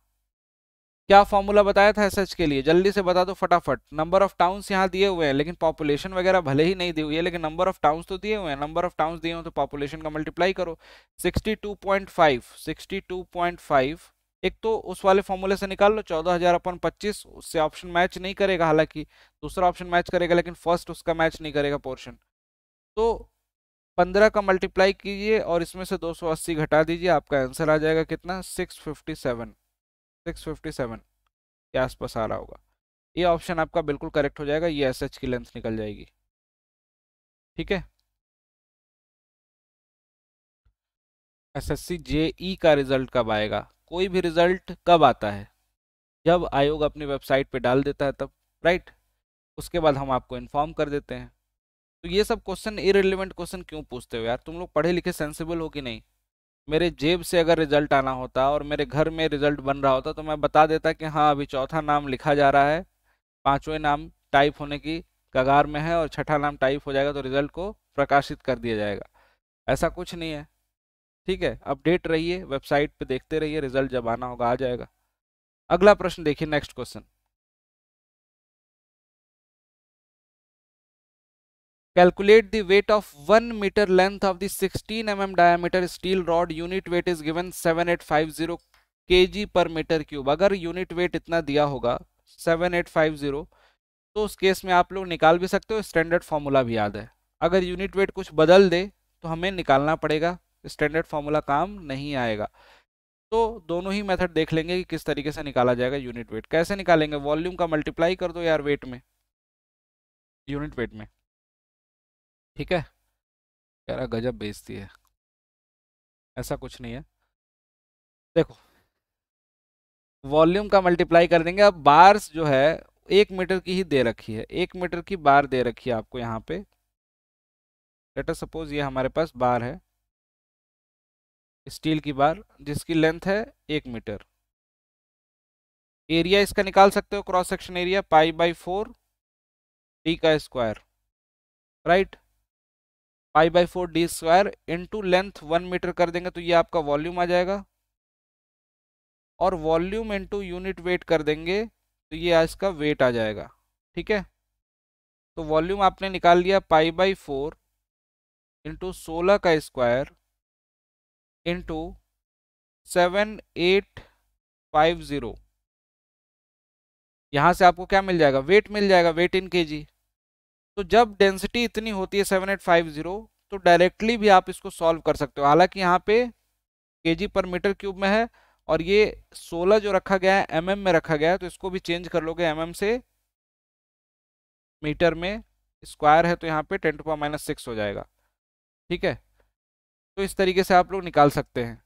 क्या फॉर्मूला बताया था एसएच के लिए जल्दी से बता दो फटाफट नंबर ऑफ टाउन्स यहाँ दिए हुए हैं लेकिन पॉपुलेशन वगैरह भले ही नहीं दी हुई है लेकिन नंबर ऑफ टाउन्स तो दिए हुए हैं नंबर ऑफ टाउन्स दिए हुए तो पॉपुलेशन का मल्टीप्लाई करो 62.5 62.5 एक तो उस वाले फॉर्मूले से निकाल लो चौदह हज़ार अपन पच्चीस उससे ऑप्शन मैच नहीं करेगा हालांकि दूसरा ऑप्शन मैच करेगा लेकिन फर्स्ट उसका मैच नहीं करेगा पोर्शन तो पंद्रह का मल्टीप्लाई कीजिए और इसमें से अस्सी घटा दीजिए आपका आंसर आ जाएगा कितना सेवन सिक्स फिफ्टी सेवन के आसपास आ रहा होगा ये ऑप्शन आपका बिल्कुल करेक्ट हो जाएगा ये एस एच की लेंथ निकल जाएगी ठीक है एस एस सी जे ई का रिजल्ट कब आएगा कोई भी रिजल्ट कब आता है जब आयोग अपनी वेबसाइट पे डाल देता है तब राइट उसके बाद हम आपको इन्फॉर्म कर देते हैं तो ये सब क्वेश्चन इरेलीवेंट क्वेश्चन क्यों पूछते हो यार तुम लोग पढ़े लिखे सेंसिबल हो कि नहीं मेरे जेब से अगर रिजल्ट आना होता और मेरे घर में रिजल्ट बन रहा होता तो मैं बता देता कि हाँ अभी चौथा नाम लिखा जा रहा है पाँचवें नाम टाइप होने की कगार में है और छठा नाम टाइप हो जाएगा तो रिजल्ट को प्रकाशित कर दिया जाएगा ऐसा कुछ नहीं है ठीक है अपडेट रहिए वेबसाइट पे देखते रहिए रिजल्ट जब आना होगा आ जाएगा अगला प्रश्न देखिए next question calculate of one metre length of sixteen M M diameter steel rod unit weight is given seven eight five zero K G per metre cube अगर यूनिट वेट इतना दिया होगा सेवन एट फाइव जीरो तो उस case में आप लोग निकाल भी सकते हो स्टैंडर्ड फार्मूला भी याद है अगर यूनिट वेट कुछ बदल दे तो हमें निकालना पड़ेगा स्टैंडर्ड फार्मूला काम नहीं आएगा तो दोनों ही मेथड देख लेंगे कि किस तरीके से निकाला जाएगा यूनिट वेट कैसे निकालेंगे वॉल्यूम का मल्टीप्लाई कर दो यार वेट में यूनिट वेट में ठीक है कह रहा गजब बेचती है ऐसा कुछ नहीं है देखो वॉल्यूम का मल्टीप्लाई कर देंगे अब बार्स जो है एक मीटर की ही दे रखी है एक मीटर की बार दे रखी है आपको यहाँ पे लेटर सपोज ये हमारे पास बार है स्टील की बार जिसकी लेंथ है एक मीटर एरिया इसका निकाल सकते हो cross section area pi by four D का square right pi by four D square into length one metre कर देंगे तो ये आपका वॉल्यूम आ जाएगा और वॉल्यूम इंटू यूनिट वेट कर देंगे तो ये आज का वेट आ जाएगा ठीक है तो वॉल्यूम आपने निकाल लिया पाई बाई फोर इंटू सोलह का square into seven eight five zero यहाँ से आपको क्या मिल जाएगा वेट मिल जाएगा वेट इन केजी तो जब डेंसिटी इतनी होती है सेवन एट फाइव जीरो तो डायरेक्टली भी आप इसको सॉल्व कर सकते हो हालांकि यहाँ पे के पर मीटर क्यूब में है और ये सोलह जो रखा गया है एम mm में रखा गया है तो इसको भी चेंज कर लोगे एम mm से मीटर में स्क्वायर है तो यहाँ पे ten to power minus six हो जाएगा ठीक है तो इस तरीके से आप लोग निकाल सकते हैं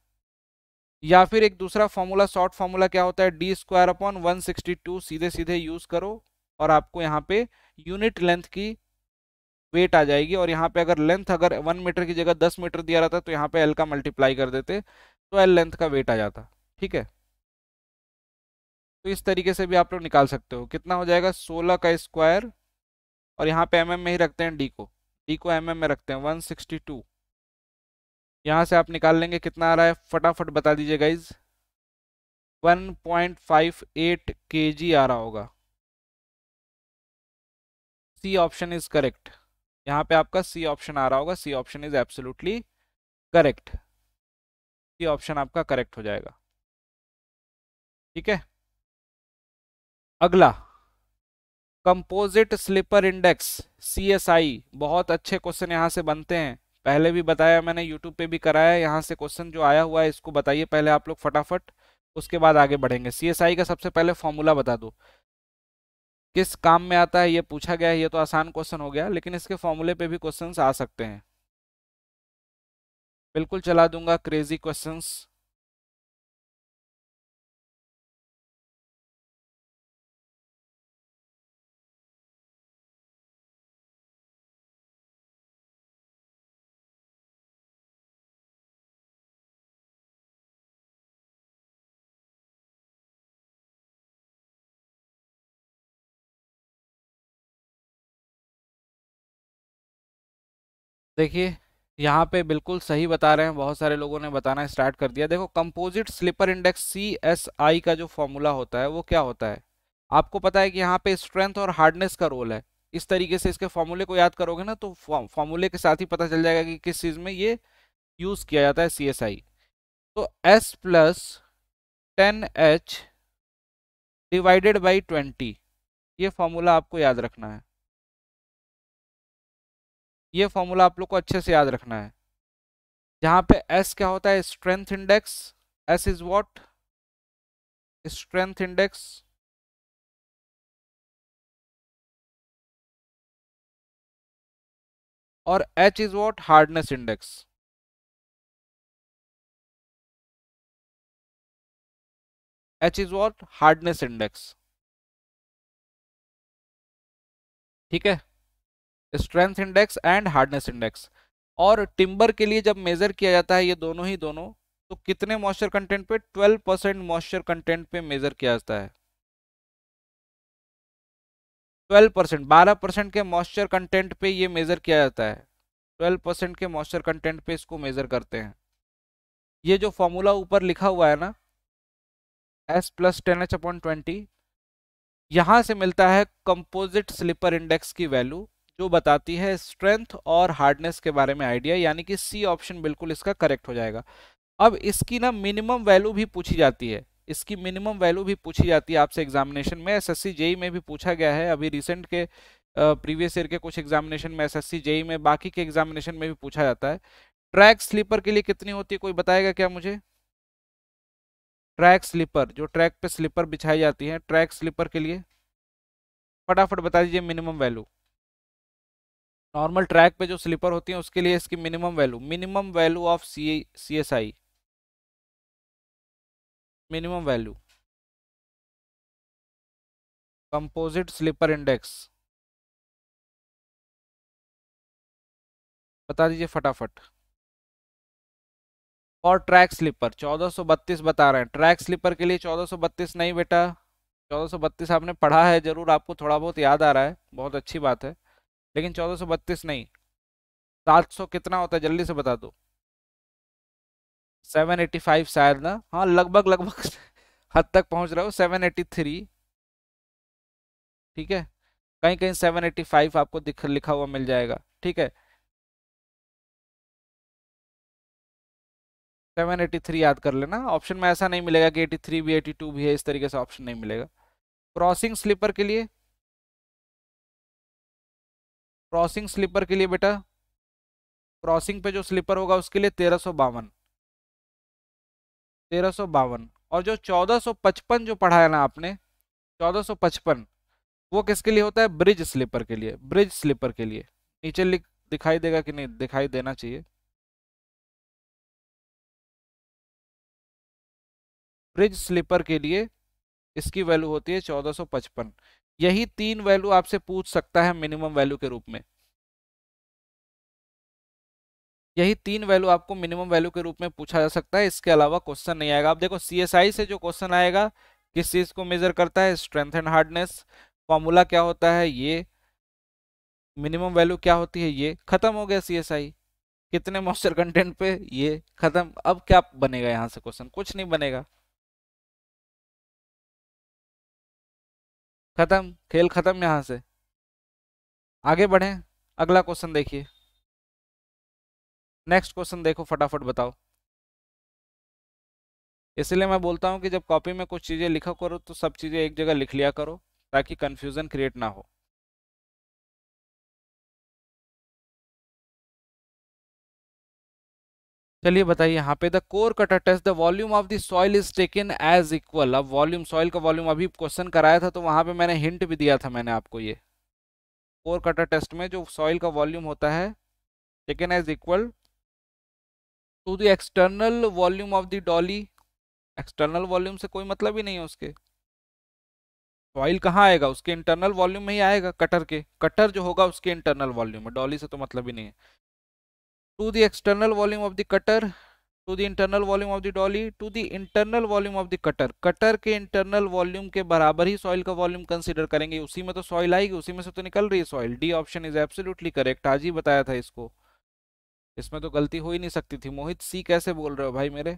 या फिर एक दूसरा फॉर्मूला शॉर्ट फॉर्मूला क्या होता है D square upon one sixty two सीधे सीधे यूज़ करो और आपको यहाँ पे यूनिट लेंथ की वेट आ जाएगी और यहाँ पे अगर लेंथ अगर वन मीटर की जगह दस मीटर दिया रहता तो यहाँ पे एल का मल्टीप्लाई कर देते तो एल लेंथ का वेट आ जाता ठीक है तो इस तरीके से भी आप लोग निकाल सकते हो कितना हो जाएगा सोलह का स्क्वायर और यहाँ पे एम mm में ही रखते हैं डी को डी को एम mm में रखते हैं वन सिक्सटी टू यहाँ से आप निकाल लेंगे कितना आ रहा है फटाफट बता दीजिए guys one point five eight K G आ रहा होगा सी ऑप्शन इज करेक्ट यहाँ पे आपका सी ऑप्शन आ रहा होगा C option is absolutely correct C option आपका करेक्ट हो जाएगा ठीक है अगला composite sleeper index C S I बहुत अच्छे क्वेश्चन यहाँ से बनते हैं पहले भी बताया मैंने यूट्यूब पे भी कराया यहाँ से क्वेश्चन जो आया हुआ है इसको बताइए पहले आप लोग फटाफट उसके बाद आगे बढ़ेंगे सी एस आई का सबसे पहले फॉर्मूला बता दो किस काम में आता है ये पूछा गया है ये तो आसान क्वेश्चन हो गया लेकिन इसके फॉर्मूले पे भी क्वेश्चन आ सकते हैं बिल्कुल चला दूंगा क्रेजी क्वेश्चंस देखिए यहाँ पे बिल्कुल सही बता रहे हैं बहुत सारे लोगों ने बताना स्टार्ट कर दिया देखो composite sleeper index C S I का जो फॉर्मूला होता है वो क्या होता है आपको पता है कि यहाँ पे स्ट्रेंथ और हार्डनेस का रोल है इस तरीके से इसके फॉर्मूले को याद करोगे ना तो फॉर्मूले के साथ ही पता चल जाएगा कि किस चीज़ में ये यूज़ किया जाता है सी एस आई तो S plus ten H divided by twenty ये फॉर्मूला आपको याद रखना है ये फॉर्मूला आप लोग को अच्छे से याद रखना है जहाँ पे एस क्या होता है strength index S is what strength index और H is what hardness index H is what hardness index ठीक है strength index and hardness index और टिम्बर के लिए जब मेजर किया जाता है ये दोनों ही दोनों तो कितने मॉइस्चर कंटेंट पे 12 परसेंट मॉइस्चर कंटेंट पे मेजर किया जाता है 12 परसेंट बारह परसेंट के मॉइस्चर कंटेंट पे ये मेजर किया जाता है 12 परसेंट के मॉइस्चर कंटेंट पे इसको मेजर करते हैं ये जो फॉर्मूला ऊपर लिखा हुआ है ना S plus ten H upon twenty यहां से मिलता है कंपोजिट स्लीपर इंडेक्स की वैल्यू जो बताती है स्ट्रेंथ और हार्डनेस के बारे में आइडिया यानी कि सी ऑप्शन बिल्कुल इसका करेक्ट हो जाएगा अब इसकी ना मिनिमम वैल्यू भी पूछी जाती है इसकी मिनिमम वैल्यू भी पूछी जाती है आपसे एग्जामिनेशन में एस जेई e में भी पूछा गया है अभी रिसेंट के प्रीवियस ईयर के कुछ एग्जामिनेशन में एस जेई e में बाकी के एग्जामिनेशन में भी पूछा जाता है ट्रैक स्लीपर के लिए कितनी होती है कोई बताएगा क्या मुझे ट्रैक स्लीपर जो ट्रैक पे स्लीपर बिछाई जाती है ट्रैक स्लीपर के लिए फटाफट बता दीजिए मिनिमम वैल्यू नॉर्मल ट्रैक पे जो स्लीपर होती हैं उसके लिए इसकी minimum value minimum value of C C S I minimum value composite sleeper index बता दीजिए फटाफट और ट्रैक स्लीपर 1432 बता रहे हैं ट्रैक स्लीपर के लिए 1432 नहीं बेटा 1432 आपने पढ़ा है जरूर आपको थोड़ा बहुत याद आ रहा है बहुत अच्छी बात है लेकिन चौदह नहीं सात सौ कितना होता है जल्दी से बता दो 785 शायद ना हाँ लगभग लगभग हद तक पहुंच रहा हो 783 ठीक है कहीं कहीं 785 आपको दिख लिखा हुआ मिल जाएगा ठीक है 783 याद कर लेना ऑप्शन में ऐसा नहीं मिलेगा कि 83 भी 82 भी है इस तरीके से ऑप्शन नहीं मिलेगा क्रॉसिंग स्लीपर के लिए क्रॉसिंग स्लीपर के लिए बेटा क्रॉसिंग पे जो स्लीपर होगा उसके लिए तेरह सौ बावन तेरह सौ बावन और जो चौदह सौ पचपन जो पढ़ाया ना आपने चौदह सौ पचपन वो किसके लिए होता है ब्रिज स्लीपर के लिए ब्रिज स्लीपर के लिए नीचे लिख दिखाई देगा कि नहीं दिखाई देना चाहिए ब्रिज स्लीपर के लिए इसकी वैल्यू होती है चौदह सौ पचपन यही तीन वैल्यू आपसे पूछ सकता है मिनिमम वैल्यू के रूप में यही तीन वैल्यू आपको मिनिमम वैल्यू के रूप में पूछा जा सकता है इसके अलावा क्वेश्चन नहीं आएगा आप देखो सीएसआई से जो क्वेश्चन आएगा किस चीज को मेजर करता है स्ट्रेंथ एंड हार्डनेस फॉर्मूला क्या होता है ये मिनिमम वैल्यू क्या होती है ये खत्म हो गया सीएसआई कितने मॉइस्चर कंटेंट पे ये खत्म अब क्या बनेगा यहाँ से क्वेश्चन कुछ नहीं बनेगा खत्म खेल खत्म यहाँ से आगे बढ़े अगला क्वेश्चन देखिए नेक्स्ट क्वेश्चन देखो फटाफट बताओ इसलिए मैं बोलता हूँ कि जब कॉपी में कुछ चीज़ें लिखा करो तो सब चीज़ें एक जगह लिख लिया करो ताकि कन्फ्यूज़न क्रिएट ना हो चलिए बताइए यहाँ पे the core cutter test the volume of the soil is taken as equal अब वॉल्यूम सॉइल का वॉल्यूम अभी क्वेश्चन कराया था तो वहाँ पे मैंने हिंट भी दिया था मैंने आपको ये कोर कटर टेस्ट में जो सॉइल का वॉल्यूम होता है taken as equal to the external volume of the dolly external volume से कोई मतलब ही नहीं है उसके सॉइल कहाँ आएगा उसके इंटरनल वॉल्यूम में ही आएगा कटर के कटर जो होगा उसके इंटरनल वॉल्यूम में डॉली से तो मतलब ही नहीं है to the external volume of the cutter to the internal volume of the dolly to the internal volume of the cutter cutter के इंटरनल वॉल्यूम के बराबर ही सॉइल का वॉल्यूम कंसीडर करेंगे उसी में तो सॉइल आएगी उसी में से तो निकल रही है soil D option is absolutely correct आज ही बताया था इसको इसमें तो गलती हो ही नहीं सकती थी मोहित सी कैसे बोल रहे हो भाई मेरे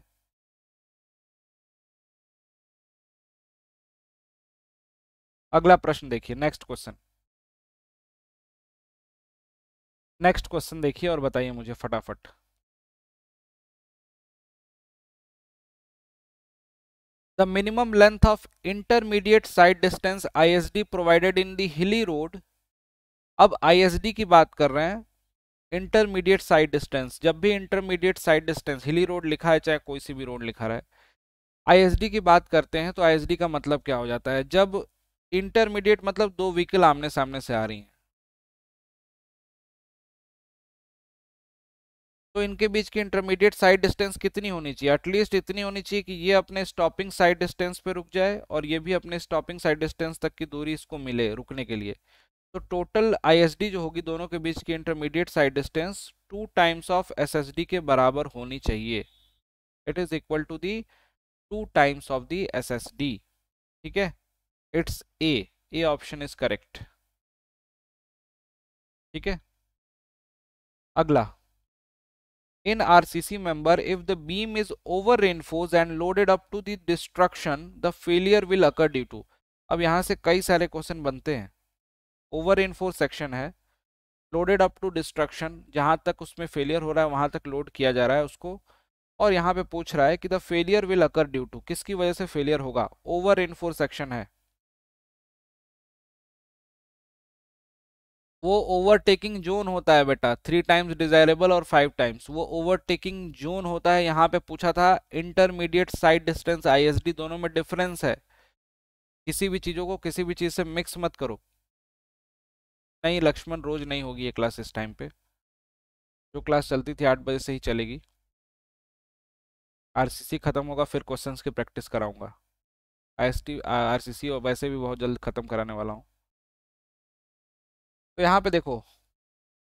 अगला प्रश्न देखिए नेक्स्ट क्वेश्चन नेक्स्ट क्वेश्चन देखिए और बताइए मुझे फटाफट the minimum length of intermediate side distance ISD provided in the hilly road अब डी की बात कर रहे हैं इंटरमीडिएट साइड डिस्टेंस जब भी intermediate side distance hilly road लिखा है चाहे कोई सी भी रोड लिखा एस डी की बात करते हैं तो डी का मतलब क्या हो जाता है जब इंटरमीडिएट मतलब दो व्हीकल आमने सामने से आ रही हैं तो इनके बीच की इंटरमीडिएट साइड डिस्टेंस कितनी होनी चाहिए एटलीस्ट इतनी होनी चाहिए कि ये अपने स्टॉपिंग साइड डिस्टेंस पे रुक जाए और ये भी अपने स्टॉपिंग साइड डिस्टेंस तक की दूरी इसको मिले रुकने के लिए तो टोटल आईएसडी जो होगी दोनों के बीच की intermediate side distance two times of S के बराबर होनी चाहिए it is equal to the two times of the S ठीक है it's A A option is correct ठीक है अगला in RCC C if the beam is over reinforced and loaded up to the destruction the failure will occur due to अब यहाँ से कई सारे क्वेश्चन बनते हैं ओवर रेनफोर्स सेक्शन है लोडेड अप टू डिस्ट्रक्शन जहाँ तक उसमें फेलियर हो रहा है वहाँ तक लोड किया जा रहा है उसको और यहाँ पे पूछ रहा है कि the failure will occur due to किसकी वजह से फेलियर होगा ओवर रेनफोर्स सेक्शन है वो ओवरटेकिंग जोन होता है बेटा थ्री टाइम्स डिजायरेबल और फाइव टाइम्स वो ओवरटेकिंग जोन होता है यहाँ पे पूछा था इंटरमीडिएट साइड डिस्टेंस आईएसडी दोनों में डिफरेंस है किसी भी चीज़ों को किसी भी चीज़ से मिक्स मत करो नहीं लक्ष्मण रोज नहीं होगी ये क्लास इस टाइम पे जो क्लास चलती थी आठ बजे से ही चलेगी आर ख़त्म होगा फिर क्वेश्चन की प्रैक्टिस कराऊँगा आई एस और वैसे भी बहुत जल्द ख़त्म कराने वाला हूँ तो यहाँ पे देखो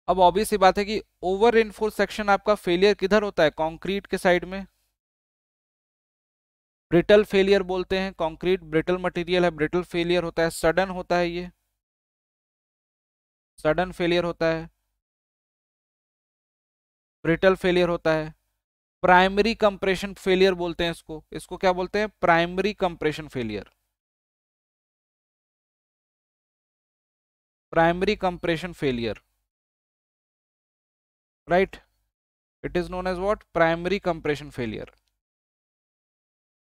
अब ऑब्वियस ही बात है कि ओवर रेनफोर्स सेक्शन आपका फेलियर किधर होता है कॉन्क्रीट के साइड में ब्रिटल फेलियर बोलते हैं कॉन्क्रीट ब्रिटल मटेरियल है ब्रिटल फेलियर होता है सडन होता है ये सडन फेलियर होता है ब्रिटल फेलियर होता है प्राइमरी कंप्रेशन फेलियर बोलते हैं इसको इसको क्या बोलते हैं primary compression failure primary compression failure right it is known as what primary compression failure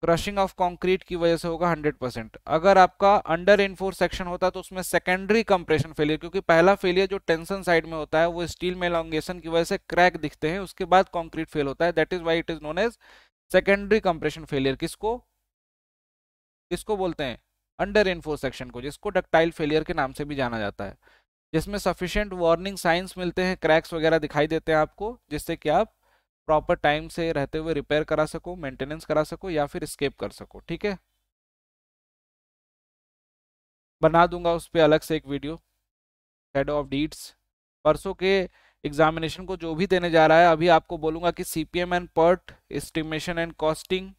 crushing of concrete की वजह से होगा 100 परसेंट अगर आपका अंडर इनफोर्स सेक्शन होता तो उसमें सेकेंडरी कंप्रेशन फेलियर क्योंकि पहला फेलियर जो टेंशन साइड में होता है वो स्टील में लॉन्गेशन की वजह से क्रैक दिखते हैं उसके बाद कॉन्क्रीट फेल होता है that is why it is known as secondary compression failure किसको किसको बोलते हैं अंडर इन्फो सेक्शन को जिसको डक्टाइल फेलियर के नाम से भी जाना जाता है जिसमें सफिशेंट वार्निंग साइंस मिलते हैं क्रैक्स वगैरह दिखाई देते हैं आपको जिससे कि आप प्रॉपर टाइम से रहते हुए रिपेयर करा सको मेंटेनेंस करा सको या फिर स्केप कर सको ठीक है बना दूंगा उस पर अलग से एक वीडियो हेड ऑफ डीड्स परसों के एग्जामिनेशन को जो भी देने जा रहा है अभी आपको बोलूंगा कि C P M and PERT estimation and costing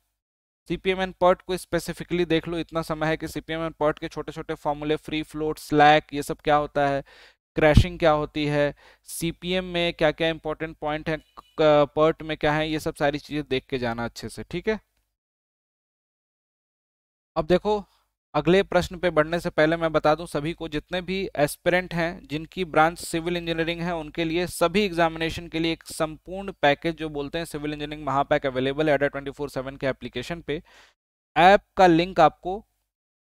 CPM and PERT को स्पेसिफिकली देख लो इतना समय है कि सीपीएम एंड पॉट के छोटे छोटे फॉर्मूले फ्री फ्लोट स्लैक ये सब क्या होता है क्रैशिंग क्या होती है सीपीएम में क्या क्या इंपॉर्टेंट पॉइंट है पर्ट में क्या है ये सब सारी चीज़ें देख के जाना अच्छे से ठीक है अब देखो अगले प्रश्न पे बढ़ने से पहले मैं बता दूं सभी को जितने भी एस्पिरेंट हैं जिनकी ब्रांच सिविल इंजीनियरिंग है उनके लिए सभी एग्जामिनेशन के लिए एक संपूर्ण पैकेज जो बोलते हैं सिविल इंजीनियरिंग महापैक अवेलेबल है एडर ट्वेंटी फोर सेवन के एप्लीकेशन पे ऐप का लिंक आपको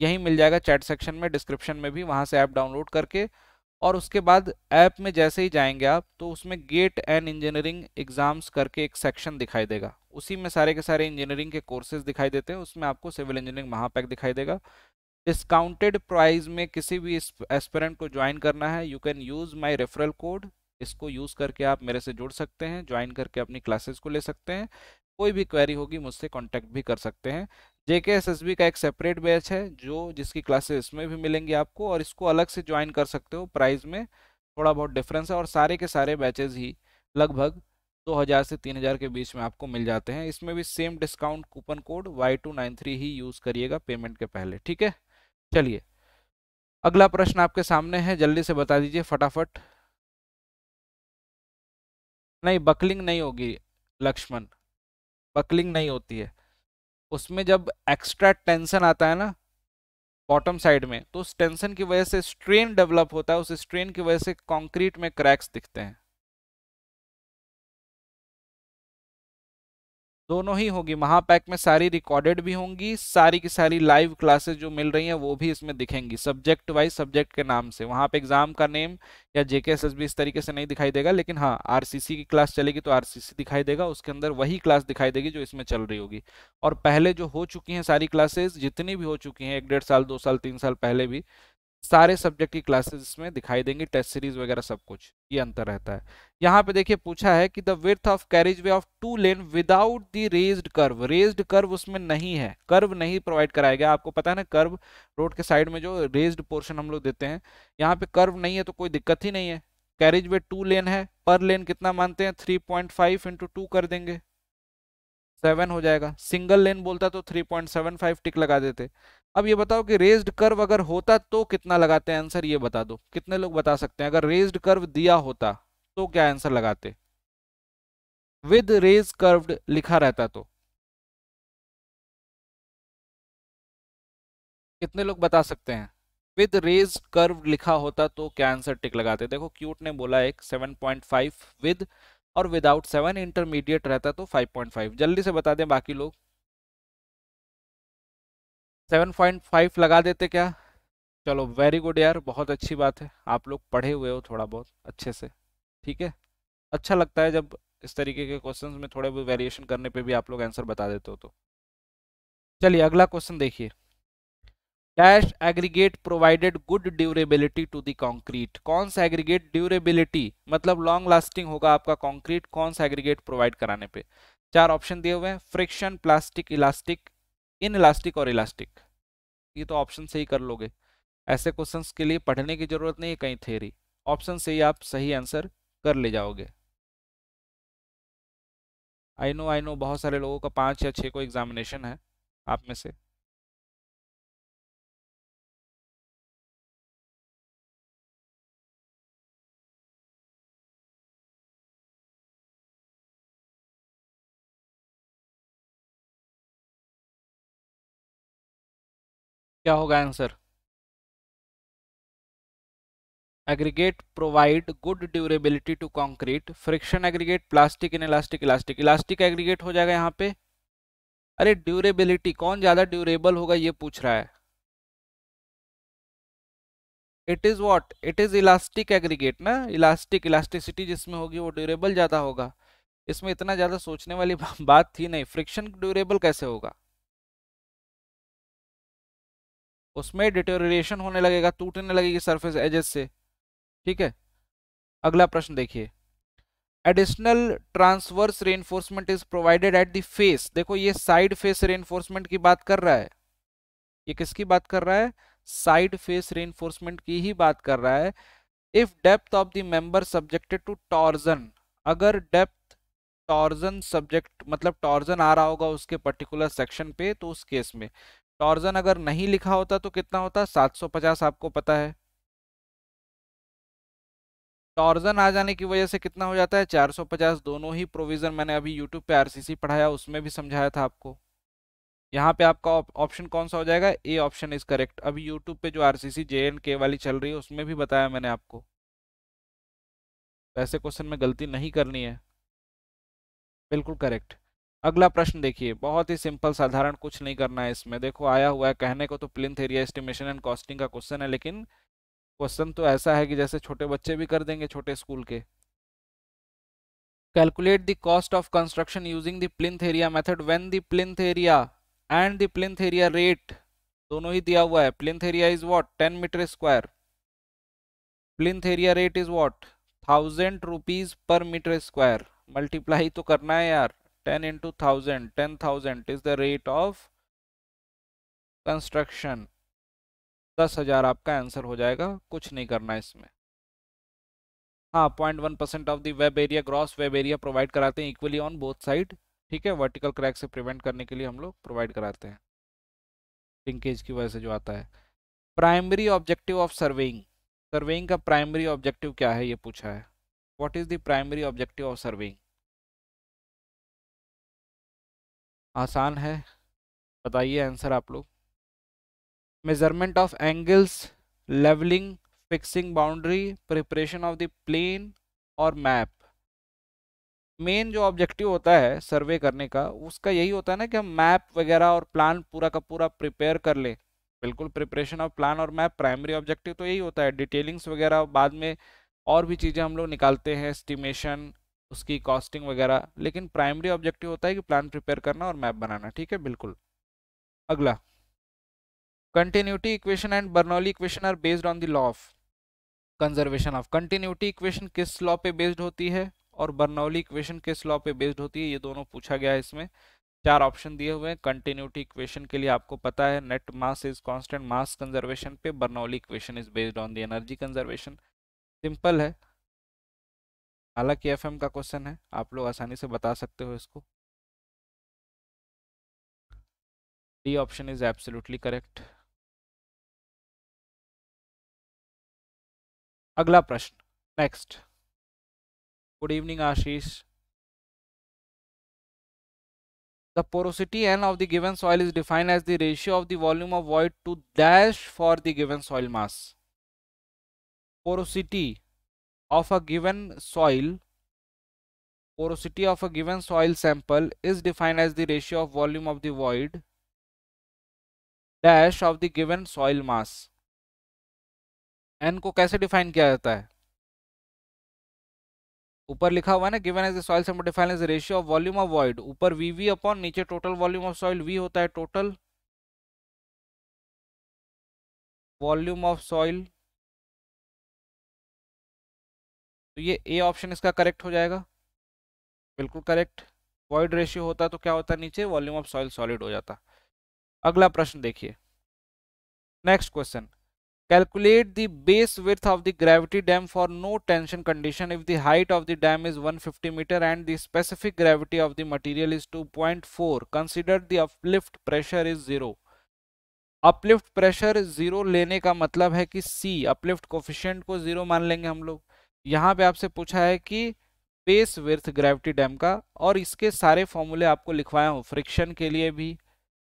यहीं मिल जाएगा चैट सेक्शन में डिस्क्रिप्शन में भी वहाँ से ऐप डाउनलोड करके और उसके बाद ऐप में जैसे ही जाएंगे आप तो उसमें गेट एंड इंजीनियरिंग एग्जाम्स करके एक सेक्शन दिखाई देगा उसी में सारे के सारे इंजीनियरिंग के कोर्सेज दिखाई देते हैं उसमें आपको सिविल इंजीनियरिंग महापैक दिखाई देगा डिस्काउंटेड प्राइस में किसी भी एस्पेरेंट को ज्वाइन करना है you can use my referral code इसको यूज़ करके आप मेरे से जुड़ सकते हैं ज्वाइन करके अपनी क्लासेस को ले सकते हैं कोई भी क्वेरी होगी मुझसे कॉन्टैक्ट भी कर सकते हैं जेके एस एस बी का एक सेपरेट बैच है जो जिसकी क्लासेस इसमें भी मिलेंगी आपको और इसको अलग से ज्वाइन कर सकते हो प्राइस में थोड़ा बहुत डिफरेंस है और सारे के सारे बैचेज ही लगभग 2000 से 3000 के बीच में आपको मिल जाते हैं इसमें भी same discount coupon code Y two nine three ही यूज़ करिएगा पेमेंट के पहले ठीक है चलिए अगला प्रश्न आपके सामने है जल्दी से बता दीजिए फटाफट नहीं बकलिंग नहीं होगी लक्ष्मण बकलिंग नहीं होती है उसमें जब एक्स्ट्रा टेंशन आता है ना बॉटम साइड में तो उस टेंशन की वजह से स्ट्रेन डेवलप होता है उस स्ट्रेन की वजह से कॉन्क्रीट में क्रैक्स दिखते हैं दोनों ही होगी महापैक में सारी रिकॉर्डेड भी होंगी सारी की सारी लाइव क्लासेस जो मिल रही हैं वो भी इसमें दिखेंगी सब्जेक्ट वाइज सब्जेक्ट के नाम से वहाँ पे एग्जाम का नेम या जेके एस इस तरीके से नहीं दिखाई देगा लेकिन हाँ आर की क्लास चलेगी तो आर दिखाई देगा उसके अंदर वही क्लास दिखाई देगी जो इसमें चल रही होगी और पहले जो हो चुकी हैं सारी क्लासेज जितनी भी हो चुकी हैं एक डेढ़ साल दो साल तीन साल पहले भी सारे सब्जेक्ट की क्लासेस इसमें दिखाई देंगी टेस्ट सीरीज वगैरह सब कुछ ये अंतर रहता है यहाँ पे देखिए पूछा है कि the width of carriage way of two lane without the raised kerb raised kerb उसमें नहीं है कर्व नहीं प्रोवाइड कराया गया आपको पता है ना कर्व रोड के साइड में जो रेज्ड पोर्शन हम लोग देते हैं यहाँ पे कर्व नहीं है तो कोई दिक्कत ही नहीं है कैरिज वे टू लेन है पर लेन कितना मानते हैं थ्री पॉइंट कर देंगे सेवन हो जाएगा सिंगल लेन बोलता तो three point seven five tick लगा देते अब ये बताओ कि रेज्ड कर्व अगर होता तो कितना लगाते हैं आंसर ये बता दो कितने लोग बता सकते हैं अगर रेज्ड कर्व दिया होता तो क्या आंसर लगाते विद रेज कर्व्ड लिखा रहता तो कितने लोग बता सकते हैं विद रेज कर्व लिखा होता तो क्या आंसर टिक लगाते देखो क्यूट ने बोला एक 7.5 विद और विदाउट सेवन इंटरमीडिएट रहता तो 5.5 जल्दी से बता दें बाकी लोग सेवन पॉइंट फाइव लगा देते क्या चलो वेरी गुड यार बहुत अच्छी बात है आप लोग पढ़े हुए हो थोड़ा बहुत अच्छे से ठीक है अच्छा लगता है जब इस तरीके के क्वेश्चंस में थोड़े बहुत वेरिएशन करने पे भी आप लोग आंसर बता देते हो तो चलिए अगला क्वेश्चन देखिए dash aggregate provided good durability to the concrete कौन सा एग्रीगेट ड्यूरेबिलिटी मतलब लॉन्ग लास्टिंग होगा आपका कॉन्क्रीट कौन सा एग्रीगेट प्रोवाइड कराने पर चार ऑप्शन दिए हुए हैं friction plastic elastic inelastic और इलास्टिक ये तो ऑप्शन से ही कर लोगे ऐसे क्वेश्चन के लिए पढ़ने की जरूरत नहीं है कहीं थेरी ऑप्शन से ही आप सही आंसर कर ले जाओगे आई नो आई नो बहुत सारे लोगों का पाँच या छः को एग्जामिनेशन है आप में से क्या होगा answer aggregate provide good durability to concrete friction aggregate plastic inelastic elastic elastic aggregate हो जाएगा यहाँ पे अरे ड्यूरेबिलिटी कौन ज़्यादा ड्यूरेबल होगा ये पूछ रहा है it is what it is elastic aggregate ना इलास्टिक इलास्टिसिटी जिसमें होगी वो ड्यूरेबल ज़्यादा होगा इसमें इतना ज़्यादा सोचने वाली बात थी नहीं फ्रिक्शन ड्यूरेबल कैसे होगा उसमें डिटोरिएशन होने लगेगा टूटने लगेगी सरफेस एजेस से ठीक है अगला प्रश्न देखिए additional transverse reinforcement is provided at the face देखो ये साइड फेस रेनफोर्समेंट की बात कर रहा है ये किसकी बात कर रहा है साइड फेस रेनफोर्समेंट की ही बात कर रहा है if depth of the member subjected to torsion अगर डेप्थ टॉर्जन सब्जेक्ट मतलब टॉर्जन आ रहा होगा उसके पर्टिकुलर सेक्शन पे तो उस केस में टॉर्जन अगर नहीं लिखा होता तो कितना होता 750 आपको पता है टॉर्जन आ जाने की वजह से कितना हो जाता है 450 दोनों ही प्रोविजन मैंने अभी यूट्यूब पे आरसीसी पढ़ाया उसमें भी समझाया था आपको यहाँ पे आपका ऑप्शन कौन सा हो जाएगा ए ऑप्शन इज करेक्ट अभी यूट्यूब पे जो आर जे एंड के वाली चल रही है उसमें भी बताया मैंने आपको ऐसे क्वेश्चन में गलती नहीं करनी है बिल्कुल करेक्ट अगला प्रश्न देखिए बहुत ही सिंपल साधारण कुछ नहीं करना है इसमें देखो आया हुआ है कहने को तो plinth area estimation and costing का क्वेश्चन है लेकिन क्वेश्चन तो ऐसा है कि जैसे छोटे बच्चे भी कर देंगे छोटे स्कूल के calculate the cost of construction using the plinth area method when the plinth area and the plinth area rate दोनों ही दिया हुआ है plinth area is what ten metre square plinth area rate is what thousand rupees per metre square multiply तो करना है यार 10 into 1000 10000 is the rate of construction दस हजार आपका आंसर हो जाएगा कुछ नहीं करना इसमें हाँ point one percent of the web area gross web area provide कराते हैं इक्वली ऑन बोथ साइड ठीक है वर्टिकल क्रैक से प्रिवेंट करने के लिए हम लोग प्रोवाइड कराते हैं लिंकेज की वजह से जो आता है primary objective of surveying surveying का प्राइमरी ऑब्जेक्टिव क्या है ये पूछा है what is the primary objective of surveying आसान है बताइए आंसर आप लोग measurement of angles levelling fixing boundary preparation of the plane और मैप मेन जो ऑब्जेक्टिव होता है सर्वे करने का उसका यही होता है ना कि हम मैप वगैरह और प्लान पूरा का पूरा प्रिपेयर कर लें बिल्कुल प्रिपरेशन ऑफ प्लान और मैप प्राइमरी ऑब्जेक्टिव तो यही होता है डिटेलिंग्स वगैरह बाद में और भी चीज़ें हम लोग निकालते हैं एस्टिमेशन उसकी कॉस्टिंग वगैरह लेकिन प्राइमरी ऑब्जेक्टिव होता है कि प्लान प्रिपेयर करना और मैप बनाना ठीक है बिल्कुल अगला continuity equation and Bernoulli equation are based on the law of conservation of continuity equation किस लॉ पे बेस्ड होती है और बर्नौली इक्वेशन किस लॉ पे बेस्ड होती है ये दोनों पूछा गया है इसमें चार ऑप्शन दिए हुए हैं कंटिन्यूटी इक्वेशन के लिए आपको पता है net mass is constant mass conservation पे Bernoulli equation is based on the energy conservation simple है हालांकि एफ एम का क्वेश्चन है आप लोग आसानी से बता सकते हो इसको D option is absolutely correct अगला प्रश्न next good evening Ashish the porosity N of the given soil is defined as the ratio of the volume of void to dash for the given soil mass porosity of a given soil porosity of a given soil sample is defined as the ratio of volume of the void dash of the given soil mass n को कैसे define किया जाता है ऊपर लिखा हुआ है ना given as the soil sample define as ratio of volume of void ऊपर वीवी अपॉन नीचे total volume of soil V होता है टोटल वॉल्यूम ऑफ सॉइल तो ये ए ऑप्शन इसका करेक्ट हो जाएगा बिल्कुल करेक्ट वॉइड रेशियो होता तो क्या होता नीचे वॉल्यूम ऑफ सॉइल सॉलिड हो जाता अगला प्रश्न देखिए next question calculate the base width of the gravity dam for no tension condition if the height of the dam is 150 metre and the specific gravity of the material is 2.4 point four consider the uplift pressure is zero uplift pressure zero लेने का मतलब है कि C uplift coefficient को zero मान लेंगे हम लोग यहाँ पे आपसे पूछा है कि बेस विर्थ ग्रेविटी डैम का और इसके सारे फॉर्मूले आपको लिखवाया हूँ फ्रिक्शन के लिए भी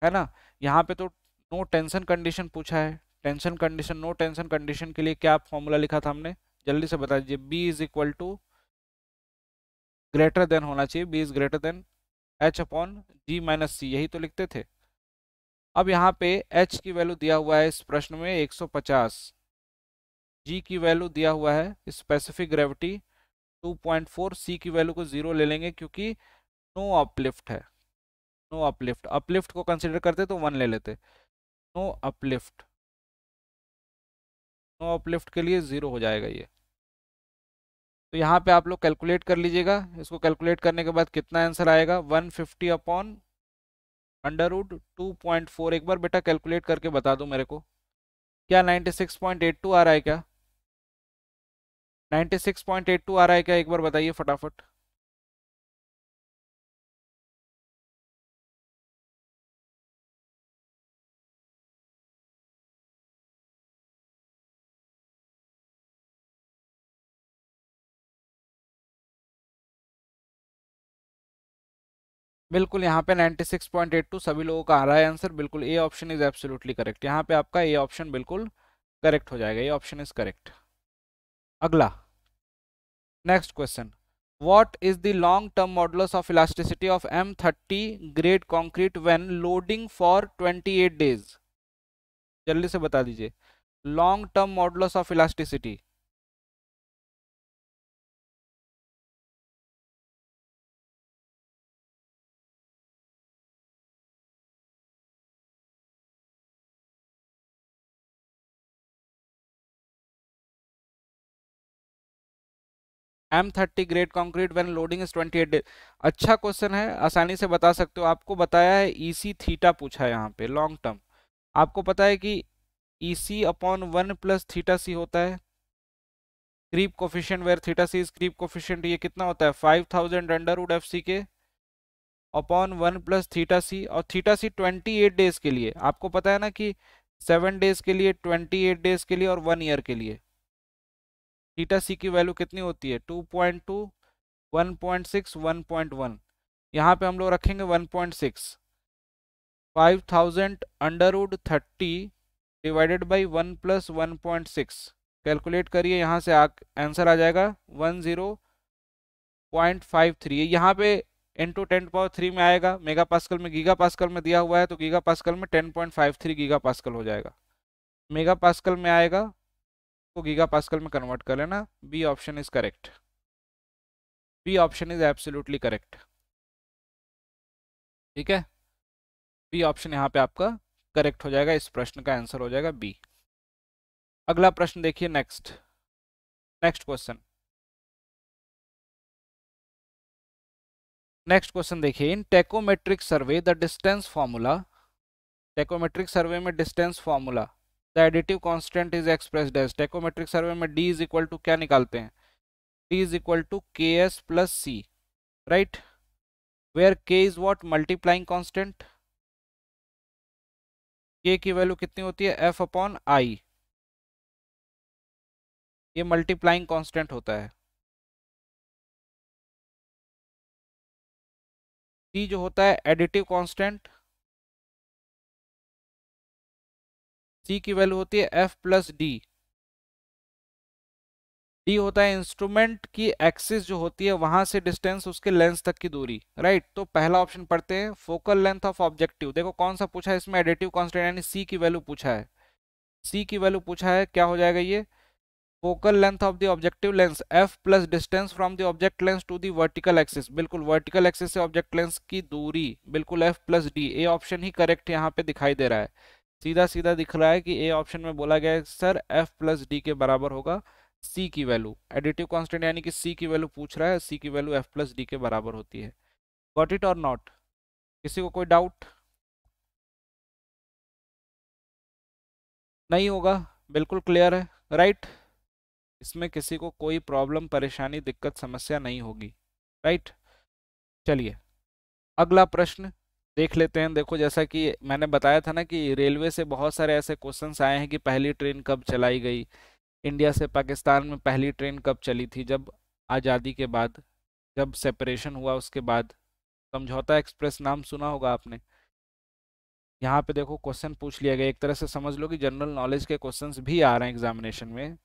है ना यहाँ पे तो नो टेंशन कंडीशन पूछा है tension condition no tension condition के लिए क्या फॉर्मूला लिखा था हमने जल्दी से बता दीजिए B is equal to greater than होना चाहिए B is greater than H upon G minus C यही तो लिखते थे अब यहाँ पे एच की वैल्यू दिया हुआ है इस प्रश्न में पचास जी की वैल्यू दिया हुआ है स्पेसिफिक ग्रेविटी 2.4 सी की वैल्यू को जीरो ले लेंगे क्योंकि नो अपलिफ्ट है नो अपलिफ्ट अपलिफ्ट को कंसिडर करते तो वन ले लेते नो अपलिफ्ट नो अपलिफ्ट के लिए ज़ीरो हो जाएगा ये तो यहाँ पे आप लोग कैलकुलेट कर लीजिएगा इसको कैलकुलेट करने के बाद कितना आंसर आएगा 150 fifty upon under root two एक बार बेटा कैलकुलेट करके बता दो मेरे को क्या 96.82 आ रहा है क्या 96.82 आ रहा है क्या एक बार बताइए फटाफट बिल्कुल यहाँ पे 96.82 सभी लोगों का आ रहा है आंसर बिल्कुल A option is absolutely correct यहाँ पे आपका ए ऑप्शन बिल्कुल करेक्ट हो जाएगा ये ऑप्शन इज करेक्ट अगला next question what is the long term modulus of elasticity of M thirty grade concrete when loading for twenty eight days जल्दी से बता दीजिए long term modulus of elasticity M thirty grade concrete when loading is twenty eight days अच्छा question है आसानी से बता सकते हो आपको बताया है ई सी थीटा पूछा है यहाँ पे लॉन्ग टर्म आपको पता है कि E C upon one plus theta C होता है creep coefficient where theta C is creep coefficient ये कितना होता है five thousand under root F C के upon one plus theta C और theta C twenty eight days के लिए आपको पता है ना कि सेवन डेज के लिए ट्वेंटी एट डेज के लिए और वन ईयर के लिए थीटा सी की वैल्यू कितनी होती है two point two one point six one point one यहाँ पे हम लोग रखेंगे one point six five thousand under thirty divided by one plus one point six calculate करिए यहाँ से आंसर आ जाएगा one zero point five three यहाँ पे इंटू टेन पावर थ्री में आएगा मेगा पास्कल में गीगा पास्कल में दिया हुआ है तो गीगा पास्कल में ten point five three giga pascal हो जाएगा मेगा पास्कल में आएगा को गीगा पास्कल में कन्वर्ट कर लेना B option is correct B option is absolutely correct ठीक है बी ऑप्शन यहाँ पे आपका करेक्ट हो जाएगा इस प्रश्न का आंसर हो जाएगा बी अगला प्रश्न देखिए next next question next question देखिए in tacheometric survey the distance formula tacheometric survey में distance formula additive constant is express as tacheometric survey में डी इज इक्वल टू क्या निकालते हैं D is equal to K S plus C right where K is what multiplying constant K की value कितनी होती है F upon I ये multiplying constant होता है टी जो होता है एडिटिव कांस्टेंट सी की वैल्यू होती है एफ प्लस डी डी होता है इंस्ट्रूमेंट की एक्सिस जो होती है वहां से डिस्टेंस उसके लेंस तक की दूरी राइट right? तो पहला ऑप्शन पढ़ते हैं फोकल लेंथ ऑफ ऑब्जेक्टिव देखो कौन सा पूछा है इसमें एडिटिव कॉन्स्टेंट यानी सी की वैल्यू पूछा है सी की वैल्यू पूछा है क्या हो जाएगा ये focal length of the objective lens F plus distance from the object lens to the vertical axis बिल्कुल वर्टिकल एक्सिस से ऑब्जेक्ट लेंस की दूरी बिल्कुल F plus D A option ही करेक्ट यहाँ पे दिखाई दे रहा है सीधा सीधा दिख रहा है कि ए ऑप्शन में बोला गया है सर एफ प्लस डी के बराबर होगा सी की वैल्यू एडिटिव कांस्टेंट यानी कि सी की वैल्यू पूछ रहा है सी की वैल्यू एफ प्लस डी के बराबर होती है गॉट इट और नॉट किसी को कोई डाउट नहीं होगा बिल्कुल क्लियर है राइट right? इसमें किसी को कोई प्रॉब्लम परेशानी दिक्कत समस्या नहीं होगी राइट right? चलिए अगला प्रश्न देख लेते हैं देखो जैसा कि मैंने बताया था ना कि रेलवे से बहुत सारे ऐसे क्वेश्चन आए हैं कि पहली ट्रेन कब चलाई गई इंडिया से पाकिस्तान में पहली ट्रेन कब चली थी जब आज़ादी के बाद जब सेपरेशन हुआ उसके बाद समझौता एक्सप्रेस नाम सुना होगा आपने यहाँ पे देखो क्वेश्चन पूछ लिया गया एक तरह से समझ लो कि जनरल नॉलेज के क्वेश्चंस भी आ रहे हैं एग्जामिनेशन में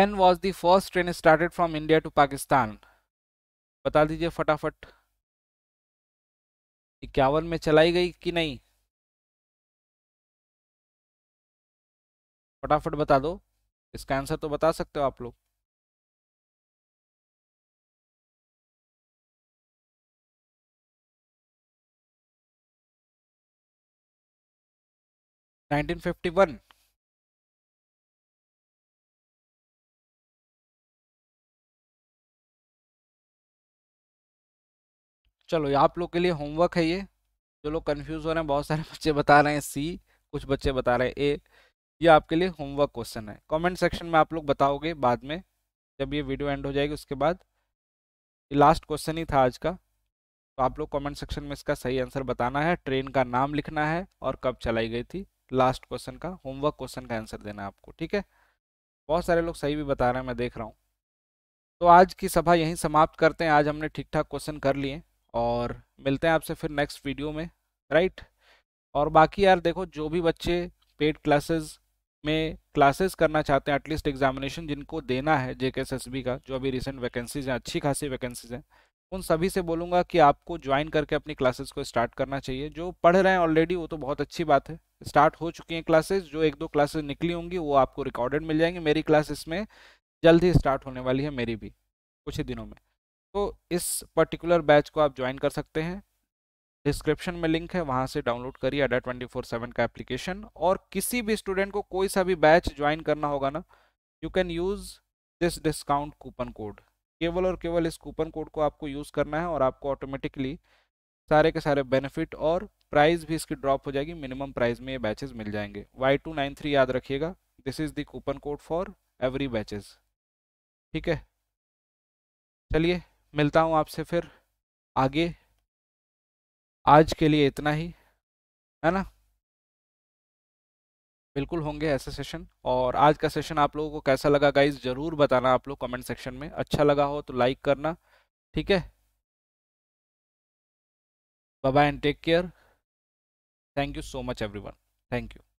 when was the first train started from India to Pakistan बता दीजिए फटाफट इक्यावन में चलाई गई कि नहीं फटाफट बता दो इसका आंसर तो बता सकते हो आप लोग नाइनटीन फिफ्टी वन चलो आप लोग के लिए होमवर्क है ये जो लोग कन्फ्यूज़ हो रहे हैं बहुत सारे बच्चे बता रहे हैं सी कुछ बच्चे बता रहे हैं ए ये आपके लिए होमवर्क क्वेश्चन है कमेंट सेक्शन में आप लोग बताओगे बाद में जब ये वीडियो एंड हो जाएगी उसके बाद लास्ट क्वेश्चन ही था आज का तो आप लोग कमेंट सेक्शन में इसका सही आंसर बताना है ट्रेन का नाम लिखना है और कब चलाई गई थी लास्ट क्वेश्चन का होमवर्क क्वेश्चन का आंसर देना है आपको ठीक है बहुत सारे लोग सही भी बता रहे हैं मैं देख रहा हूँ तो आज की सभा यहीं समाप्त करते हैं आज हमने ठीक ठाक क्वेश्चन कर लिए और मिलते हैं आपसे फिर नेक्स्ट वीडियो में राइट और बाकी यार देखो जो भी बच्चे पेड क्लासेस में क्लासेस करना चाहते हैं एटलीस्ट एग्जामिनेशन जिनको देना है जे का जो अभी रिसेंट वैकेंसीज हैं अच्छी खासी वैकेंसीज हैं उन सभी से बोलूँगा कि आपको ज्वाइन करके अपनी क्लासेस को स्टार्ट करना चाहिए जो पढ़ रहे हैं ऑलरेडी वो तो बहुत अच्छी बात है स्टार्ट हो चुकी हैं क्लासेस जो एक दो क्लासेस निकली होंगी वो आपको रिकॉर्डेड मिल जाएंगी मेरी क्लास इसमें जल्द ही स्टार्ट होने वाली है मेरी भी कुछ ही दिनों में तो इस पर्टिकुलर बैच को आप ज्वाइन कर सकते हैं डिस्क्रिप्शन में लिंक है वहाँ से डाउनलोड करिए अडा ट्वेंटी फोर सेवन का एप्लीकेशन और किसी भी स्टूडेंट को कोई सा भी बैच ज्वाइन करना होगा ना you can use this discount coupon code केवल और केवल इस कूपन कोड को आपको यूज़ करना है और आपको ऑटोमेटिकली सारे के सारे बेनिफिट और प्राइस भी इसकी ड्रॉप हो जाएगी मिनिमम प्राइस में ये बैचेस मिल जाएंगे वाई टू नाइन थ्री याद रखिएगा this is the coupon code for every batches ठीक है चलिए मिलता हूँ आपसे फिर आगे आज के लिए इतना ही है ना बिल्कुल होंगे ऐसे सेशन और आज का सेशन आप लोगों को कैसा लगा गाइज ज़रूर बताना आप लोग कमेंट सेक्शन में अच्छा लगा हो तो लाइक करना ठीक है bye and take care thank you so much everyone thank you